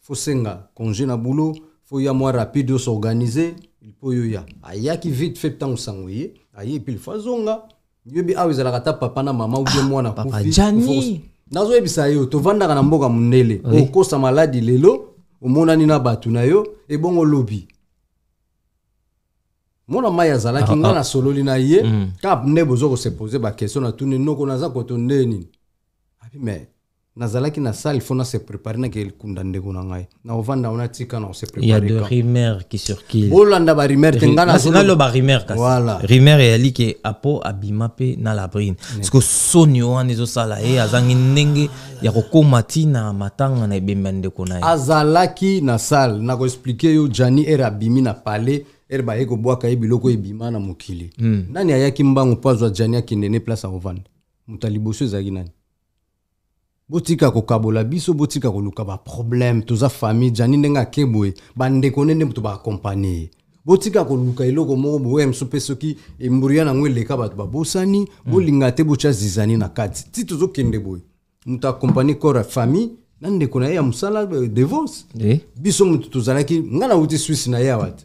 fosenga congé na boulot fo ya mwa rapide oyo s'organize mpo oyo ya ayaki vite fait ntango sango ye aye epi lifo azonga yebi awa ezalaka ata papa na mama ubie ah, mwana kufi nazoyebisa yo tovandaka na mboka mondele okosa maladi lelo omonani na bato na yo ebongo lobi mwana mai azalaki ah, nga ah. nasololi na ye kaka mm. nde boza kosepose bakestion natuni noko naza koto nde nini abi ah, me nazalaki na sale fo nase na nake ekunda ndeko na ngai na ovanda ona tika na ose prépareolanda barimer te nganaloba rimer kasi voilà. rimer eyali ke apo abima mpe na labrine parceke soni wana ezosala ye eh, azangi ndenge ya kokóma ntina matanga na ebemba ndeko na ye azalaki na sale nakoexplike yo jani ere abimi na palais ere baye kobwaka ye biloko ebima na mokili mm. nani ayaki mbango mpo azwa jani akende ne place akovanda moto ya liboso ezalaki nani botika kokabola biso botika koluka baproblème toza famille jani ndenge akebwe bandeko nde nde moto baakompagne ye botika koluka eloko moko boya miso mpe soki emburia nango eleka bato babosani hmm. bolinga te botya zizani na kati ti tozokende boye moto akompagne corps ya famille na ndeko na ye ya mosala euh, divorce eh? biso moto tozalaki nga nauti swisse na ye awa te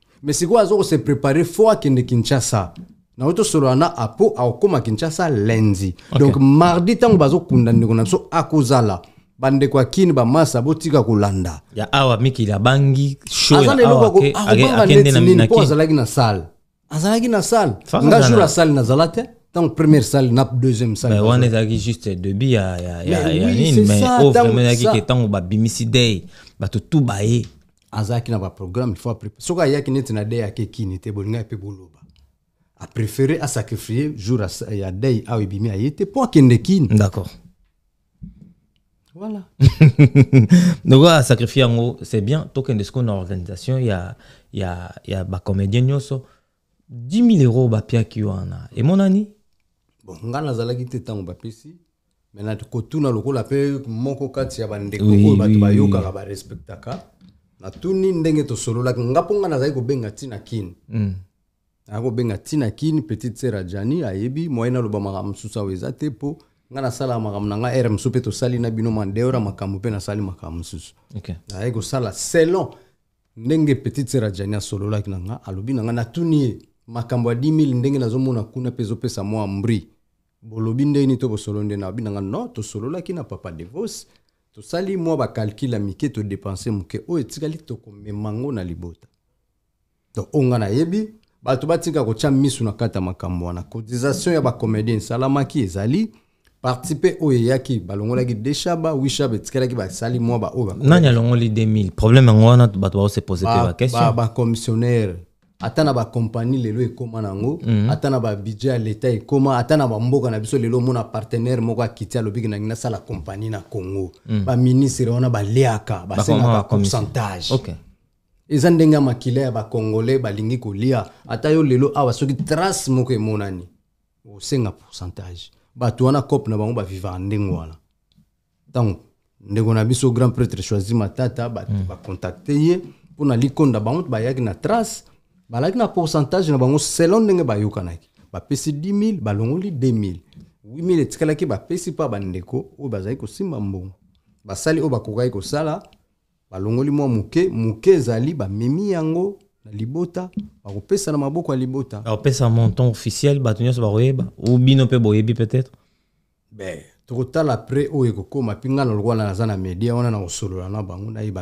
Mais mesikoo azokoseprepare fo akende kinshasa na oyo tosololana apo akokóma kinshasa lundi donc mardi ntango bazokunda ndeko na so akozala bande ya kini massa botika kulanda ya awa bangi akende na ki na sal na sal nga jour première salle deuxième salle juste mais aza ki na baprogramme ilfaut aprépare soki ayaki neti na dei yake kini te bolingai A boloba à asacrifie jour ya dei awa ebimi aye te mpo akende kini d'accord voilà donc asacrifie yango c'est bien tokende qu'on na organisation ya, ya, ya bacomédien nyonso 10 000 euro bapiaki wana emonani bon ngai nazalaki te ntango bapesi me na kotuna lokola mpe moko kati ya bandeko oyo bato bayokaka barespectaka natuni ndenge tosololaki nga mpo nga nazali kobenga ntina kini mm. akobenga ntina kini petit ser ajani ayebi moyene aloba makambo mosusu awo eza te mpo nga nasalaka makambo na nga ere mosusu mpe tosali na bino mandeora makambo mpe nasali makambo mosusu okay. ayei kosala selon ndenge petit ser ajani asololaki na nga alobi na nga natuni ye makambo ya 10 ndenge nazomona kuna mpe ezopesa mwa mbri bolobi ndeni to bosolo nde na obi na nga no tosololaki na papa devos tosali mwa bakalkile ya mike todepanse moke oyo etikali tokomema yango na libota donc oyo nga nayebi bato batika kotya misu na kati ya makambo wana cotisation ya bacomédien esalamaki ezali parti mpe oyo eyaki balongolaki deshaba wishaba etikalaki basali mwa baoyo nani alongoli 2000 problème yango wana bato baose pose te baquestion bacomissionnaire ba, ba ata na bakompani lelo ekóma nango mm -hmm. ata na babudget ya leta ekóma ata na bamboka na biso lelo omona partenaire moko akiti alobiki nangi nasala kompani na congo mm -hmm. baministre wana baliaka basengaka pourcentage okay. eza ndenge ya makila ya bakongolais balingi kolia ata yo lelo awa soki trace moko emonani osenga pourcentage bato wana cope na bango bavivaka ndenge wana ntango ndeko na biso grand prêtre choisi matata bato mhm. bakontakte ye mpo na likonda bango bayaki na trace balaki na pourcentage na bango selo ndenge bayokanaki bapesi 10 000 balongoli 2 000 8000 etikalaki bapesi mpa bandeko oyo bazalaki kosimba mbongo basali oyo bakokaki kosala balongoli mwa moke moke ezali bamemi yango na libota bakopesa na maboko libota bakopesa montant officiel bato nyonso bakoyeba ou bino mpe boyebi peut-être be tokotala oyo ngai na na naza na media wana na na bango nayeba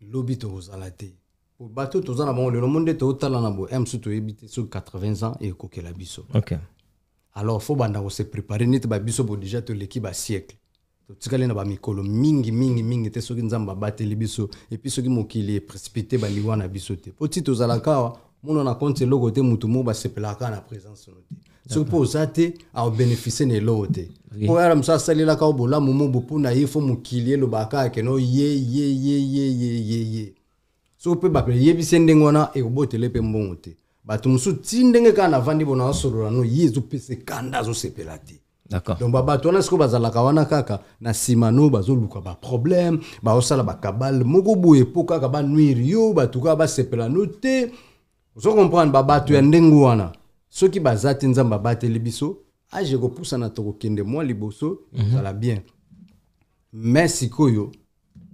lobito tokozala te bato toza na bango lelo monde totala na bom so toyebi te soki 80 ans ekokela biso okay. alors fo banda kose prépare neti babiso bo déjà toleki basiècle totikali na bamikolo mingi mingi mingi te soki nzambe abateli biso epui soki mokili eprécipite baliwa na biso te po ti tozalaka mono na konti eloko te motu mo basepelaka na présence no te soki mpo oza te aobénéficie na eloko te po ala muso asalelaka o bolamu mu bo mpo na ye fo mokili elobaka akene o ye ye ye ye ye ye ye so mpe bapene eyebisi ndenge wana ekobotele mpe mbongo te bato mosusu ti ndenge kaka na vandi bona asolola no ye ezopesa ekanda azosepela te donc babato wana sikoyo bazalaka wana kaka na nsima no bazoluka baproblème baosala bakabale moko boye mpo kaka banuire yo bato kaka basepela no te ozo comprendre babato ya ndenge wana soki baza te nzambe abateli biso age ah, ekopusana tokokende mwa liboso ezala mm -hmm. bien me sikoyo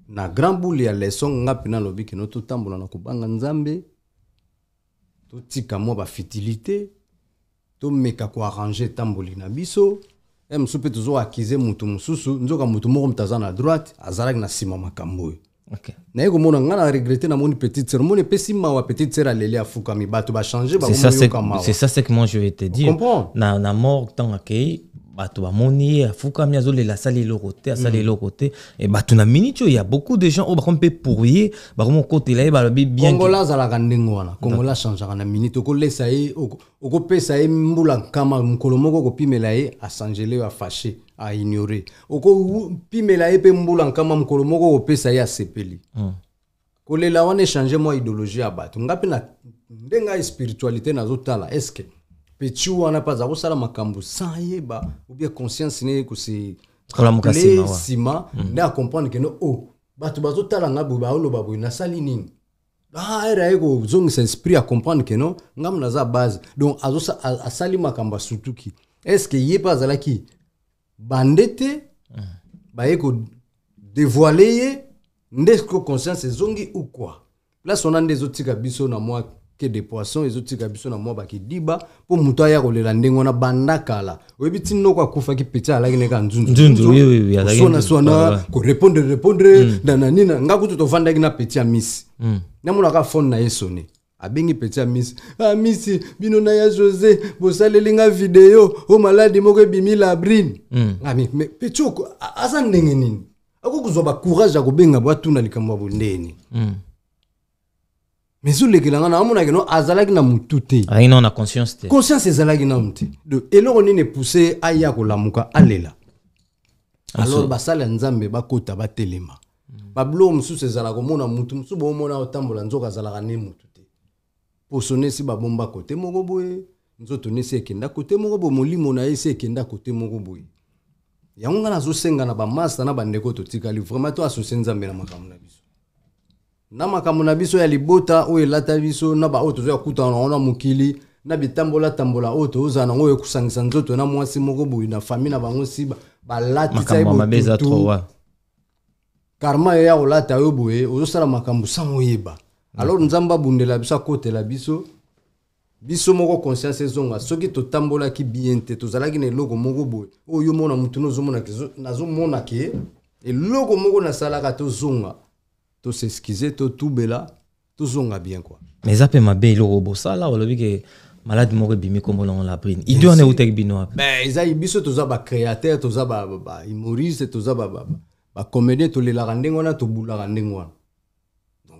na grand boule ya leson nga mpe nalobi keno totambola na kobanga nzambe totika mwa bafitilité tomeka koarrange etamboli na biso e eh, mosusu mpe tozoakize motu mosusu nzoka motu moko moto aza na droite azalaki na nsima makambo oyo okay. naye komona ngai na regrete namoni petite sœur moni epesi mawa petite sœur aleli afukami bato bachange baoyokamaa ça ce que moi je vais te dire na, na mort ntango akei bato bamoni ye afukami azolela asala mm. eloko te asala eloko te e bato na il oyo ya beaucoup de gens oyo oh, bakomi mpe pour ye bakomi kokotela ye balobi bienkongola azalaka ndenge wana kongola achangeaka na miniti okolesa ye okopesa ye mbula nkama mokolo moko okopimela ye achangele yo afashe aignore okompimela ye mpe mbula nkama mokolo moko kopesa ye asepeli mm. kolela wana echange mwa idéologie ya bato nga mpe ndenge ya spiritualité nazotala eske peti wana mpe aza kosala makambo sans yeba obie conscience ne kosele nsima hmm. nde acomprendre kene o oh, bato bazotala nga boye baoloba boye nasali nini aere ah, aye kozongisa esprit acomprendre keno ngambo naza base donc asali makambo asutuki eske ye mpe azalaki bande te baye kodevoile ye nde ko conscience ezongi ukwa place wana nde ezotika biso na mwa ke de poisson ezotika biso na mwa bakidiba mpo moto aya kolela ndenge wana banda kala oyebi ti noko akufaki peti alaki neka nzunzusonasona korépondre répondre nanani mm. na nga kutu tovandaki na peti ya misi mm. namonaka fone na ye sone abengi peti ya misi ah, misi bino na ya josé bosaleli nga video o oh, maladi moko ebimi labrine mm. ami me peti aza ndenge nini akokozwa bacourage ya kobenga bo atuna likambo ya bondeni mm. mais olekela nga na amonaki no azalaki na motu te conscience ezalaki nanu te eloko nini epuse aya kolamuka alela ah, alors basala ya nzambe bakota batelema hmm. babiloko mosusu ezala komona motu mosusu bomona otambola nzoka azalaka ne motu poso na esi babomba kote moko boye nzoto na esi ekenda kote moko boye molimo na ye esi ekenda kote moko boye yango ngai nazosenga na bamasta na bandeko totikali vraimen to asosie nzambe na makambo na biso na makambo na biso ya libota oyo elata biso na baoyo tozoya kutana nango na mokili na bitambolatambola oyo tozala nango oyo kosangisa nzoto na mwasi moko boye na fami na bango si balatisa ye botutu karma yo ya kolata yo boye ozosala makambo sango oyeba alors nzambe abundela biso akotela biso biso moko conscience ezonga soki totambolaki bien te tozalaki oh, na eloko moko boye oyo omona motu nazomona ke eloko moko nasalaka tozonga totubela tozonga bien quoi. mais eza mpe mabe eloko bosala olobi ke malade moko ebimi la wana bino ben, biso toza bacréateur toza bahumoriste toza bacomédien tolelaka ndenge wana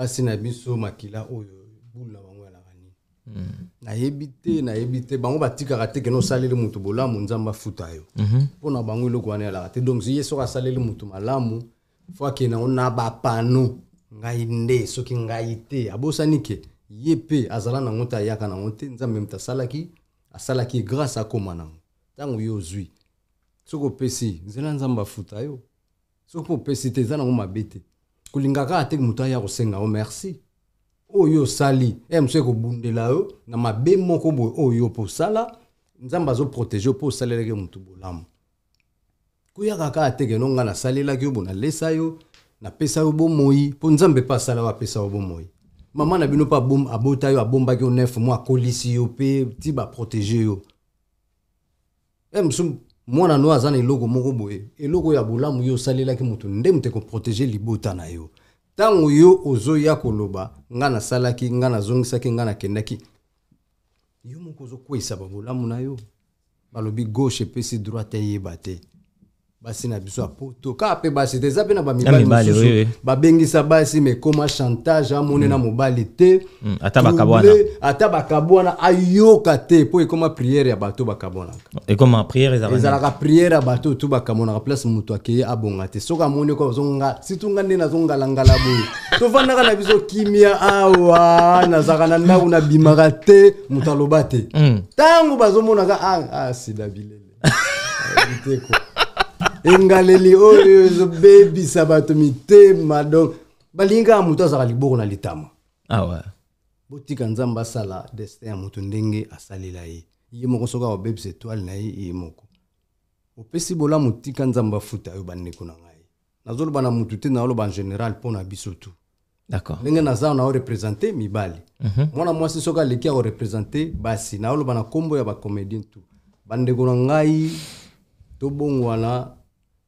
basi na biso makila oyo bule na bango yalaka nini hmm. nayebi te nayebi te bango batikaka te kena osaleli motu bolamu nzambe afuta yo mhm. mpo na bango eloko wana yalaka te donc ye soki asaleli motu malamu fo akendango na bapano ngai nde soki ngai te abosani ke ye mpe azala nango te ayaka nango te nzambe moto asalaki asalaki grâce akóma nango ntango yo ozwi soki opesi nzela nzambe afuta yo soki mpo opesi te eza nango mabe te kolingaka ate moto aya kosenga yo merci oyo osali e eh, mosu ekobundela yo na mabe moko boye oyo mpo osala nzambe azoprotege yo mpo osalelaki motu bolamu koyaka kaka teke no ngai nasalelaki yo bo nalesa yo napesa yo bomoi mpo nzambe mpe asala yo apesa yo bomoi mama na bino mpe abota yo abombaki yo nef mo akolisi yo mpe ti baprotege yo e eh, mosu mwana no aza na eloko moko boye eloko ya bolamu yo osalelaki moto nde moto ekoprotege libota na yo ntango yo ozoya koloba nga nasalaki nga nazongisaki nga nakendaki yo moko ozokweyisa babolamu na yo balobi gauche epesi droite eyeba te basi na biso ya poto kaka mpe basi te eza mpe na bamibali mosusu babengisa basi me koma chantage amone hein, na mm. mobali te mm, ata bakabo ayoka te mpo ekoma priere ya bato bakabwanakaezalaka priere ya bato tu bakabwanaka place moto akeye abonga te soki amoni ko bazonga situnga nde nazongalangala boye tovandaka na biso kimia awa nazalaka na ndako nabimaka te moto aloba te ntango mm. bazomonaka ah, ah, sida bilele te engaleli oyo ezobebisa bato mitema donc balingi kaka moto azalaka liboko na litama awa botika nzambe asala destin ya moto ndenge asalela ye ye moko soki akobebisa etwale na ye ye moko opesi bolamu tika nzambe afuta oyo bandeko na ngai nazoloba na motu te naoloba en général mpo na biso tu ndenge naza na orepresente mibali mhm. mwana mwasi soki aleki akorepresente basi naoloba na nkombo ya bacomédien tu bandeko na ngai tobongwana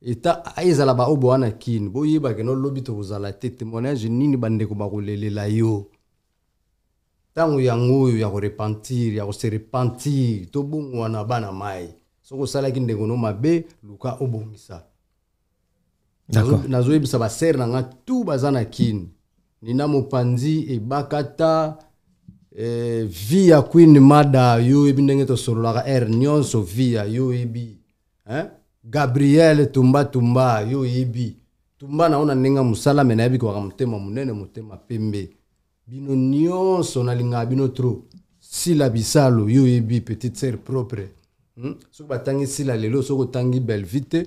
eta ezala ba oyo boya na kini boyebake na olobi tokozala te témoignage nini bandeko bakolelela yo ntango yango oyo ya korepentir ya kose repentir tobongwana bana mai soki osalaki ndeko no mabe luka obongisa nazoyebisa basere na nga tu baza na kini nina mopanzi ebaka ta eh, vi ya queen mada yo oyebi ndenge tosololaka ere nyonso vi ya yo oyebi eh? gabriel tumba tumba yo oyebi tumba naona ndenge mosala me nayebi kobaka motema monene motema pembe bino nyonso nalingaka bino tro sila bisalo yo oyebi petite sere propre hmm? soki batangi sila lelo soki otangi belvi te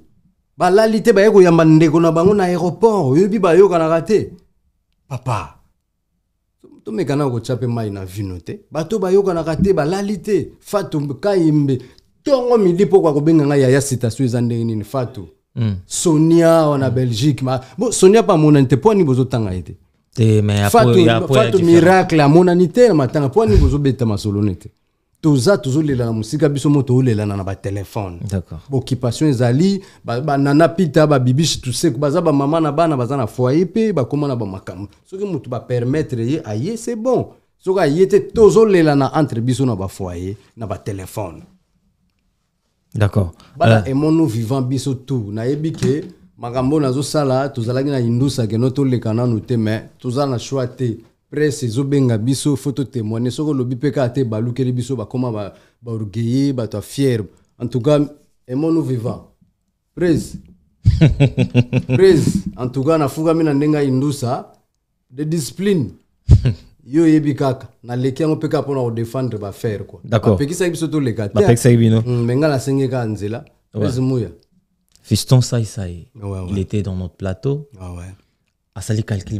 balali te baye koyamba ndeko na bango na aéroport oyebi bayokanaka te papa tomekana kotya mpe mai na vino te bato bayokanaka te balali te fatu kayembe ntongo midi mpo kwa kobenga ngai yaya citation eza ndenge nini fatu mm. sonia awa na mm. belgique ma... bo sonia mpe amonani te mpo ani bozotanga ye te fatu miracle amonani te na matanga mpo ani bozobeta masolo ne te toza tozolela na mosika biso mo na D'accord. occupation ezali banana ba, pita babibishi tuseku baza maman na bana baza na foyer ba ma na bamakambo soki ba permettre ye aye c'est bon soki aye les l'ana entre biso na foyer, na téléphone. d'accord Bala euh... emono vivant biso tout. na ebike, makambo zo nazosala tozalaki na indusa keno toleka nanu te me tozala na presse ezobenga biso photo te balukeli biso ba ba en tout cas emonu vivant en tout cas indusa de discipline yo oyebi kaka naleki défendre ba faire quoi. D'accord. biso A mm, nzela muya fiston ça ouais, il était dans notre plateau ah ouais. A calcul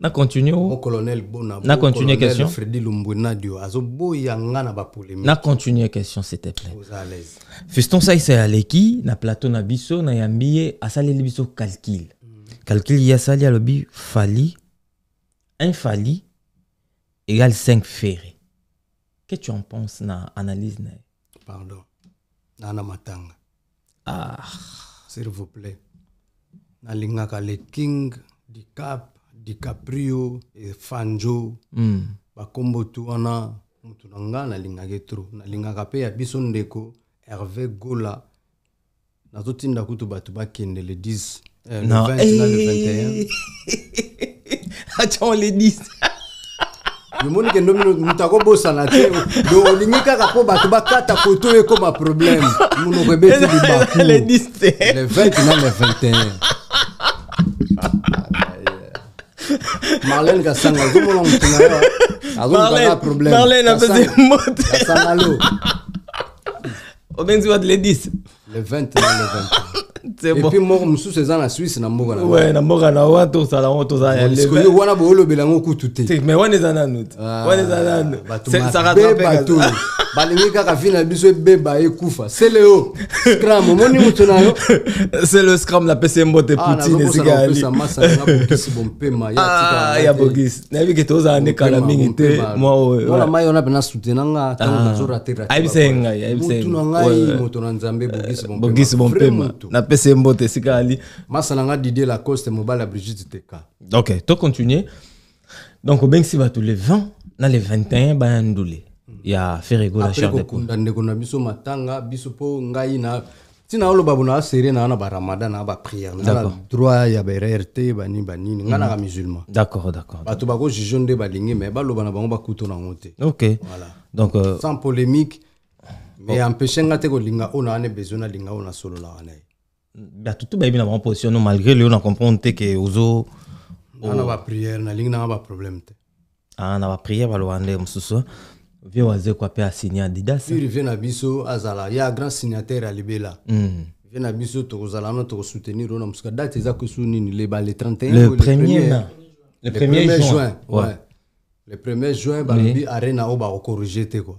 na continue o colonel bona na continue question Freddy dio na ba polémique na continue question s'il te plaît vous à l'aise fiston ça c'est aleki na plateau na biso na yambie les biso calcul hmm. calcul ya sali bi fali un fali égale 5 ferré que tu en penses na analyse na pardon nana matanga ah s'il vous plaît N'a ka le king du cap dicaprio e fanjo mm. bakombo tu wana mutu na nga nalingaki tro nalingaka mpe ya biso ndeko herve gola nazotinda kutu bato bakende le 10 euh, non. le 20 hey. na le 21 eh! atyan le 10 omoni kendo mino moto akobosana te do olingi kaka mpo bato bakata koto oyo ekoma problème monoko ebeti libaku le 20 na le 21 Marlène Kasanga azomona mutu problème Marlène apese obenzi 10 Les 20 na 20 c'est bon et puis moko mosusu en Suisse na mboka ouais na mboka na a tozala ngo a ya le parce que wana mais wana suis ah. wana ah, bah, ça rattrape balingi kaka vi na biso ebeba ekufa sele o scram omoni moto na yo c'est le scram napesi mbote ah, poutine esika yaliya bogis nayebi ke tozala nde kala mingi te mwa oyola mai wana mpena soutenanga ntango ah. nazorateayebisa ye ngai ayebisayemutu na ngai moto na nzambe bogis bompema napesi ye mbote esika ali masa na nga didie lacoste mobali ya brigide teka ok to continue donc obengisi bato le 20 na le 21 baya ndule ya ferigo la chair de kunda ndeko na biso matanga biso mpo ngai na ntina oloba bona asere na wana baramadan na bapriere na na droit ya ba barrt banini banini ngana mhm. ka musulman d'accord d'accord ba ba ko bato bakojuge mais ba lo baloba na bango kuto na ngote ok voilà. donc euh... sans polémique mais oh. empêche nga te kolinga oyo na wana besoin nalinga oyo nasololaka na ye ba tout ba bien bango position no malgré le oyo na comprendre te ke ozo na oh. bapriere nalingi nanga baproblème te ah, na ba lo nde mosusu hein vie waze kua mpe asigne adidas il vient à biso azala y un grand signataire ya libela mm. vie na biso tokozala soutenir on a musqué date eza kusu nini leba le 31 le premier le premier juin ouais. le premier juin balobi arena oyo corrigé te quoi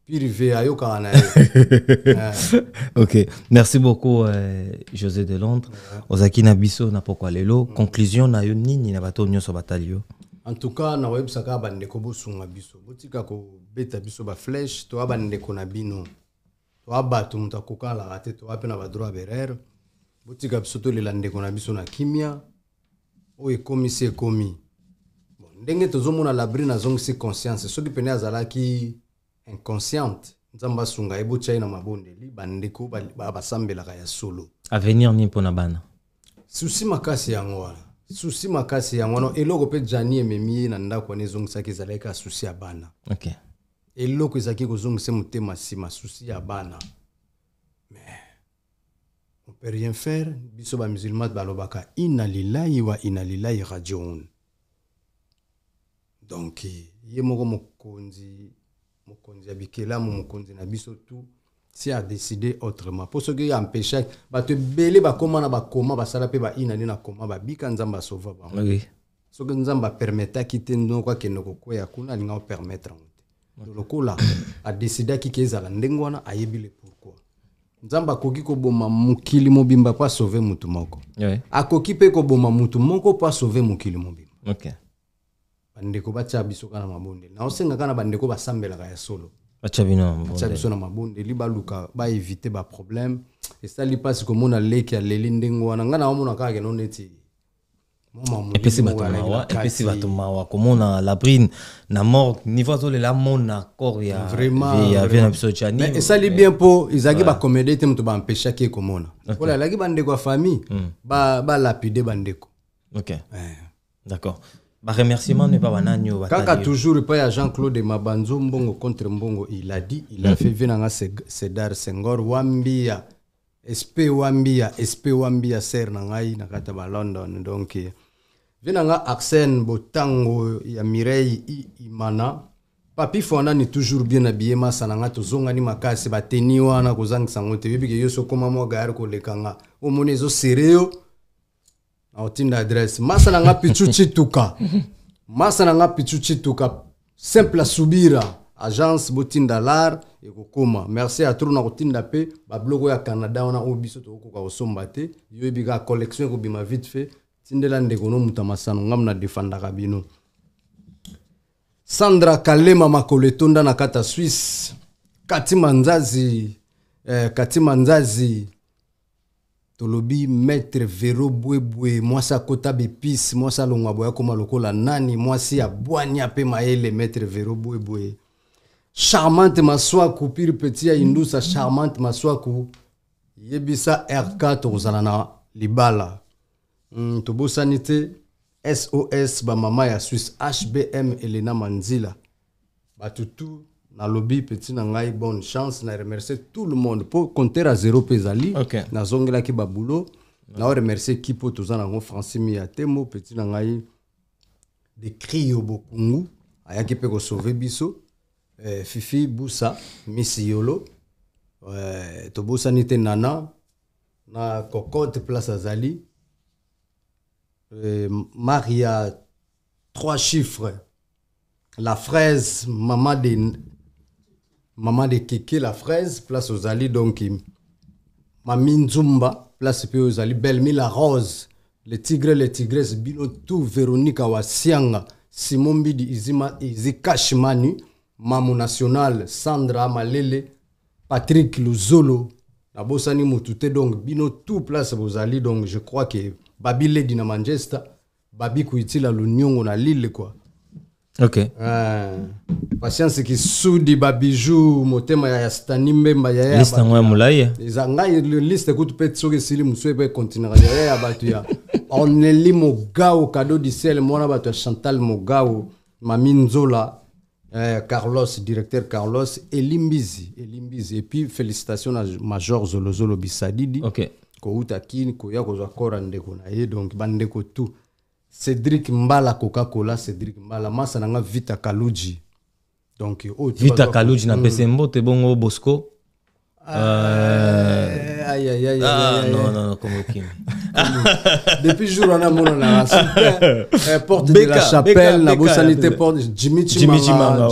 Ok, merci beaucoup euh, José de Londres. Ozaki Nabiso, Conclusion, na ni ni na bato batalio. En tout cas, na web saka biso. Botika ko beta biso ba flèche, to na To la to muta kala droit biso le lande na na kimia. Oye komi se komi. Bon, labri na conscience. Soki inconsciente nzambe asunga ye botya ye na mabondeli bandeko basambelaka ya solo avenir nini mpo na bana susi makasi yango wana susi makasi yango wana eloko mpe jani ememi ye na ndako wana ezongisaki ezalaki kaka susi ya bana okay. eloko ezalaki kozongisa motema nsima susi ya bana mais on peut rien faire biso bamusulma balobaka ina lilayi wa ina lilayi rajiun donc ye moko mokonzi mokonzi ya bikelamu mokonzi na biso tu si adécide autrement mpo soki empêchaki bato ebele bakóma na bakoma basala mpe baina nde na koma babika nzambe asova bango soki nzambe apermetaki te ndoko akende kokwea kuna alinga kopermettre yango te lokola adesidaki ke ezala ndenge wana ayebi le pourkui nzambe akoki koboma mokili mobimba mpo asove motu moko akoki mpe koboma motu moko mpo asove mokili mobimba bandeko batya biso na mabondeli naosenga kaka bandeko basambelaka ya solo batya biso na mabondeli baluka baevite baproblème esali mpasi komona leki aleli ndenge wana ngai naomona kaka keno neti epesi bato mawa epesi bato mawa komona labri na mort niveau azolela mona corps ya vie na biso chani esali bien mpo ezalaki bacomédie te moto bampeshaki ekomona ola bandeko ya famille hmm. balapide bandeko eh. d'accord Bah, remerciement n'est pas Quand Kaka toujours pas à Jean-Claude Mabanzo Mbongo contre Mbongo. Il a dit, il a mm. fait venir à Cédar Senghor Wambia. SP Wambia, SP Wambia ser na ngai na kata ba London. Donc nga Axen Botango ya Mireille I, Imana. Papi Fona ni toujours bien habillé masa na to zonga ni makasi teni wana sangote bibi ke yo koma mo gari kolekanga. Omone zo sereo. na otinda adresse masa na nga pichu chituka masa na nga pichu chituka simple asubira agence botinda lar ekokoma merci atro na kotinda mpe babiloko ya canada wana oyo biso tokokoka kosomba te yoyebi kaka collection ekobima vite fait tindela ndeko no muta masano ngambu na defandaka bino sandra kalema makolo etonda na kata swisse kati manzazi eh, kati manzazi tolobi maître vero bwebwe mwasi moi mwasa mwasi alongwa comme akoma lokola nani mwasi abwani ape mayele maître vero bwebwe charmante maswaku pire petit ya indusa charmante maswaku yebisa rk tokozala na libala mm, tobosani te sos bamama ya swiss hbm elena manzila batutu nalobi petit na ngai bonne chance na remercie tout le monde Pour compter à zéro mpe ezali okay. nazongelaki baboulot kipo ki mpo toza nango francis des petit na ngai de yo bokungu ayaki mpe sauver biso eh, fifi busa Missi yolo eh, nana na cocotte place azali eh, maria trois chiffres la fraise Maman de maman de Kiki la fraise place aux Ali donc mami Zumba, place aux belle belmi la rose le tigre les tigresses bino tout Véronique wasianga simon Bidi, izima maman mamu national sandra Amalele, Patrick luzolo nabosani Mutu, donc bino tout place Ali donc je crois que Babile dina na manchester babi kuitila on a lille quoi okay. patience qui kisudi babijou motema ya stani mbemba yayango ya molai eza ngai liste kutu mpe soki esili mosu epe à yaya ya On ya orneli mogao cadeau du ciel mwana bato ya chantal mogao mami nzola eh, carlos directeur carlos elimbizi elimbizi puis félicitations na major Zolo bisadidi okay. kouta ya Kuya kozwa kora ndeko na ye donc bandeko tout cédric mbala coca-cola cédric mbala masa Nanga vita kaluji donc oh, vita kaluji na hmm. pese mbote bongo bosco depuis jour a monana eh, porte de la chapelle la te porte jimmy chimanga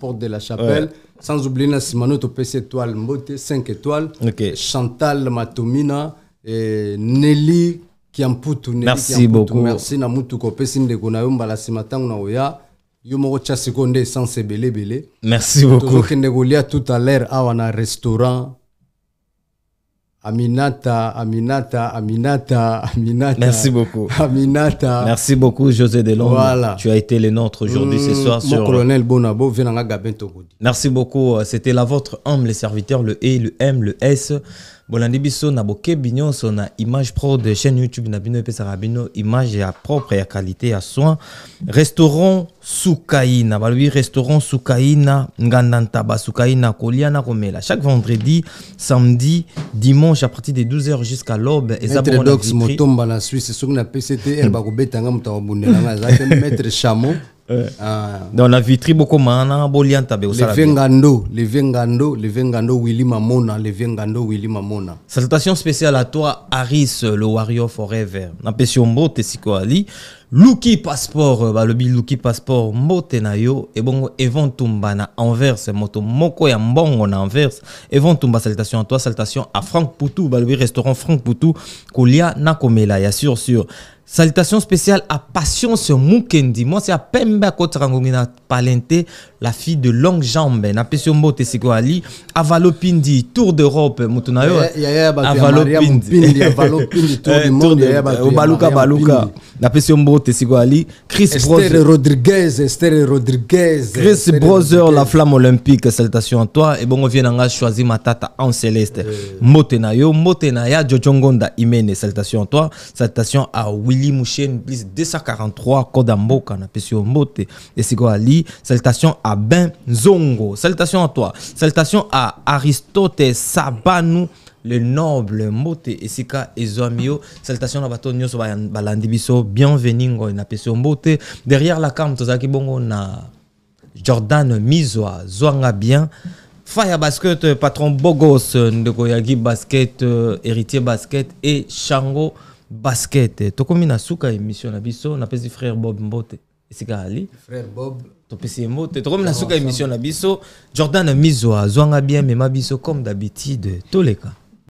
porte de la chapelle sans oublier na nsima no topesi étoile mbote 5 étoiles, chantal matomina nelly merci beaucoup merci na mutuka opesi de na yo mbala nsima na oya yo moko tia sans nde essence ebelebele merci beaucoup tozokende kolia tout à l'heure awa na restaurant Aminata, Aminata, Aminata, Aminata. Merci beaucoup. Aminata. Merci beaucoup, José Delon. Voilà. Tu as été le nôtre aujourd'hui, mmh, ce hmm, soir. Mon sur... colonel Bonabo, Venanga Gabento Merci beaucoup. C'était la vôtre, homme, les serviteurs, le E, le M, le S bolandi biso na bokebi nyonso na image pro de chaîne youtube na bino epesaka image ya propre ya qualité ya soin restaurant sukaina balobi restaurant sukaina nganda ntaba Soukaina, kolia na komela chaque vendredi samedi dimanche à partir de 12h jusqu'à l'aube ezadox motomba na suisse soki na pctr bakobetanga moto akobundelanga aza te maître chameau. Ah. donc na vitri bokomana hein, bolianta be les Vengando, les Vengando, leve Vengando, willi mamona leve Vengando, willi mamona salutation spéciale à toi aris le warrior forever napesi yo mbote sikoyo ali luki passeport euh, balobi luki passeport mbote et et ebongo evon tumba na anvers eh, moto moko ya mbongo na anvers evon tumba salutation à toi salutation à frank putu bah, le restaurant frank poutou kolia Nakomela ya sur sur Salutations spéciales à Patience Mukendi. Moi, c'est à Pemba Kotrangongina Palente, la fille de Longue Jambe. Na c'est Mbote Ali, avalopindi tour d'europe tour du eh, monde Obaluka baluka napesi yo Esther Rodriguez, Esther Rodriguez chris Brother, la flamme olympique salutation à toi et bon on vient choisi choisir ma celeste en céleste, eh. yo Motenaya. Jojongonda. imene salutation à toi salutation à willy mouchen plus 243 Kodambo salutations mbote salutation à ben zongo salutation à toi salutation à Aristote, Sabanu, le noble Mote Esika Ezoamio. Salutations à bateau Nyos Balandibiso. Bienvenue na Peso Mote. Derrière la cam, Tozaki na Jordan Mizwa. Zoanga bien. Faya Basket, patron Bogos, Ndekoyagi Basket, héritier Basket et Shango Basket. Tokomina na souka émission na biso. Na frère Bob Mote. Esika Ali. Frère Bob mot mbote tokomi la suka émission la biso jordan a mizwa azwanga bien ma biso comme d'habitude toleka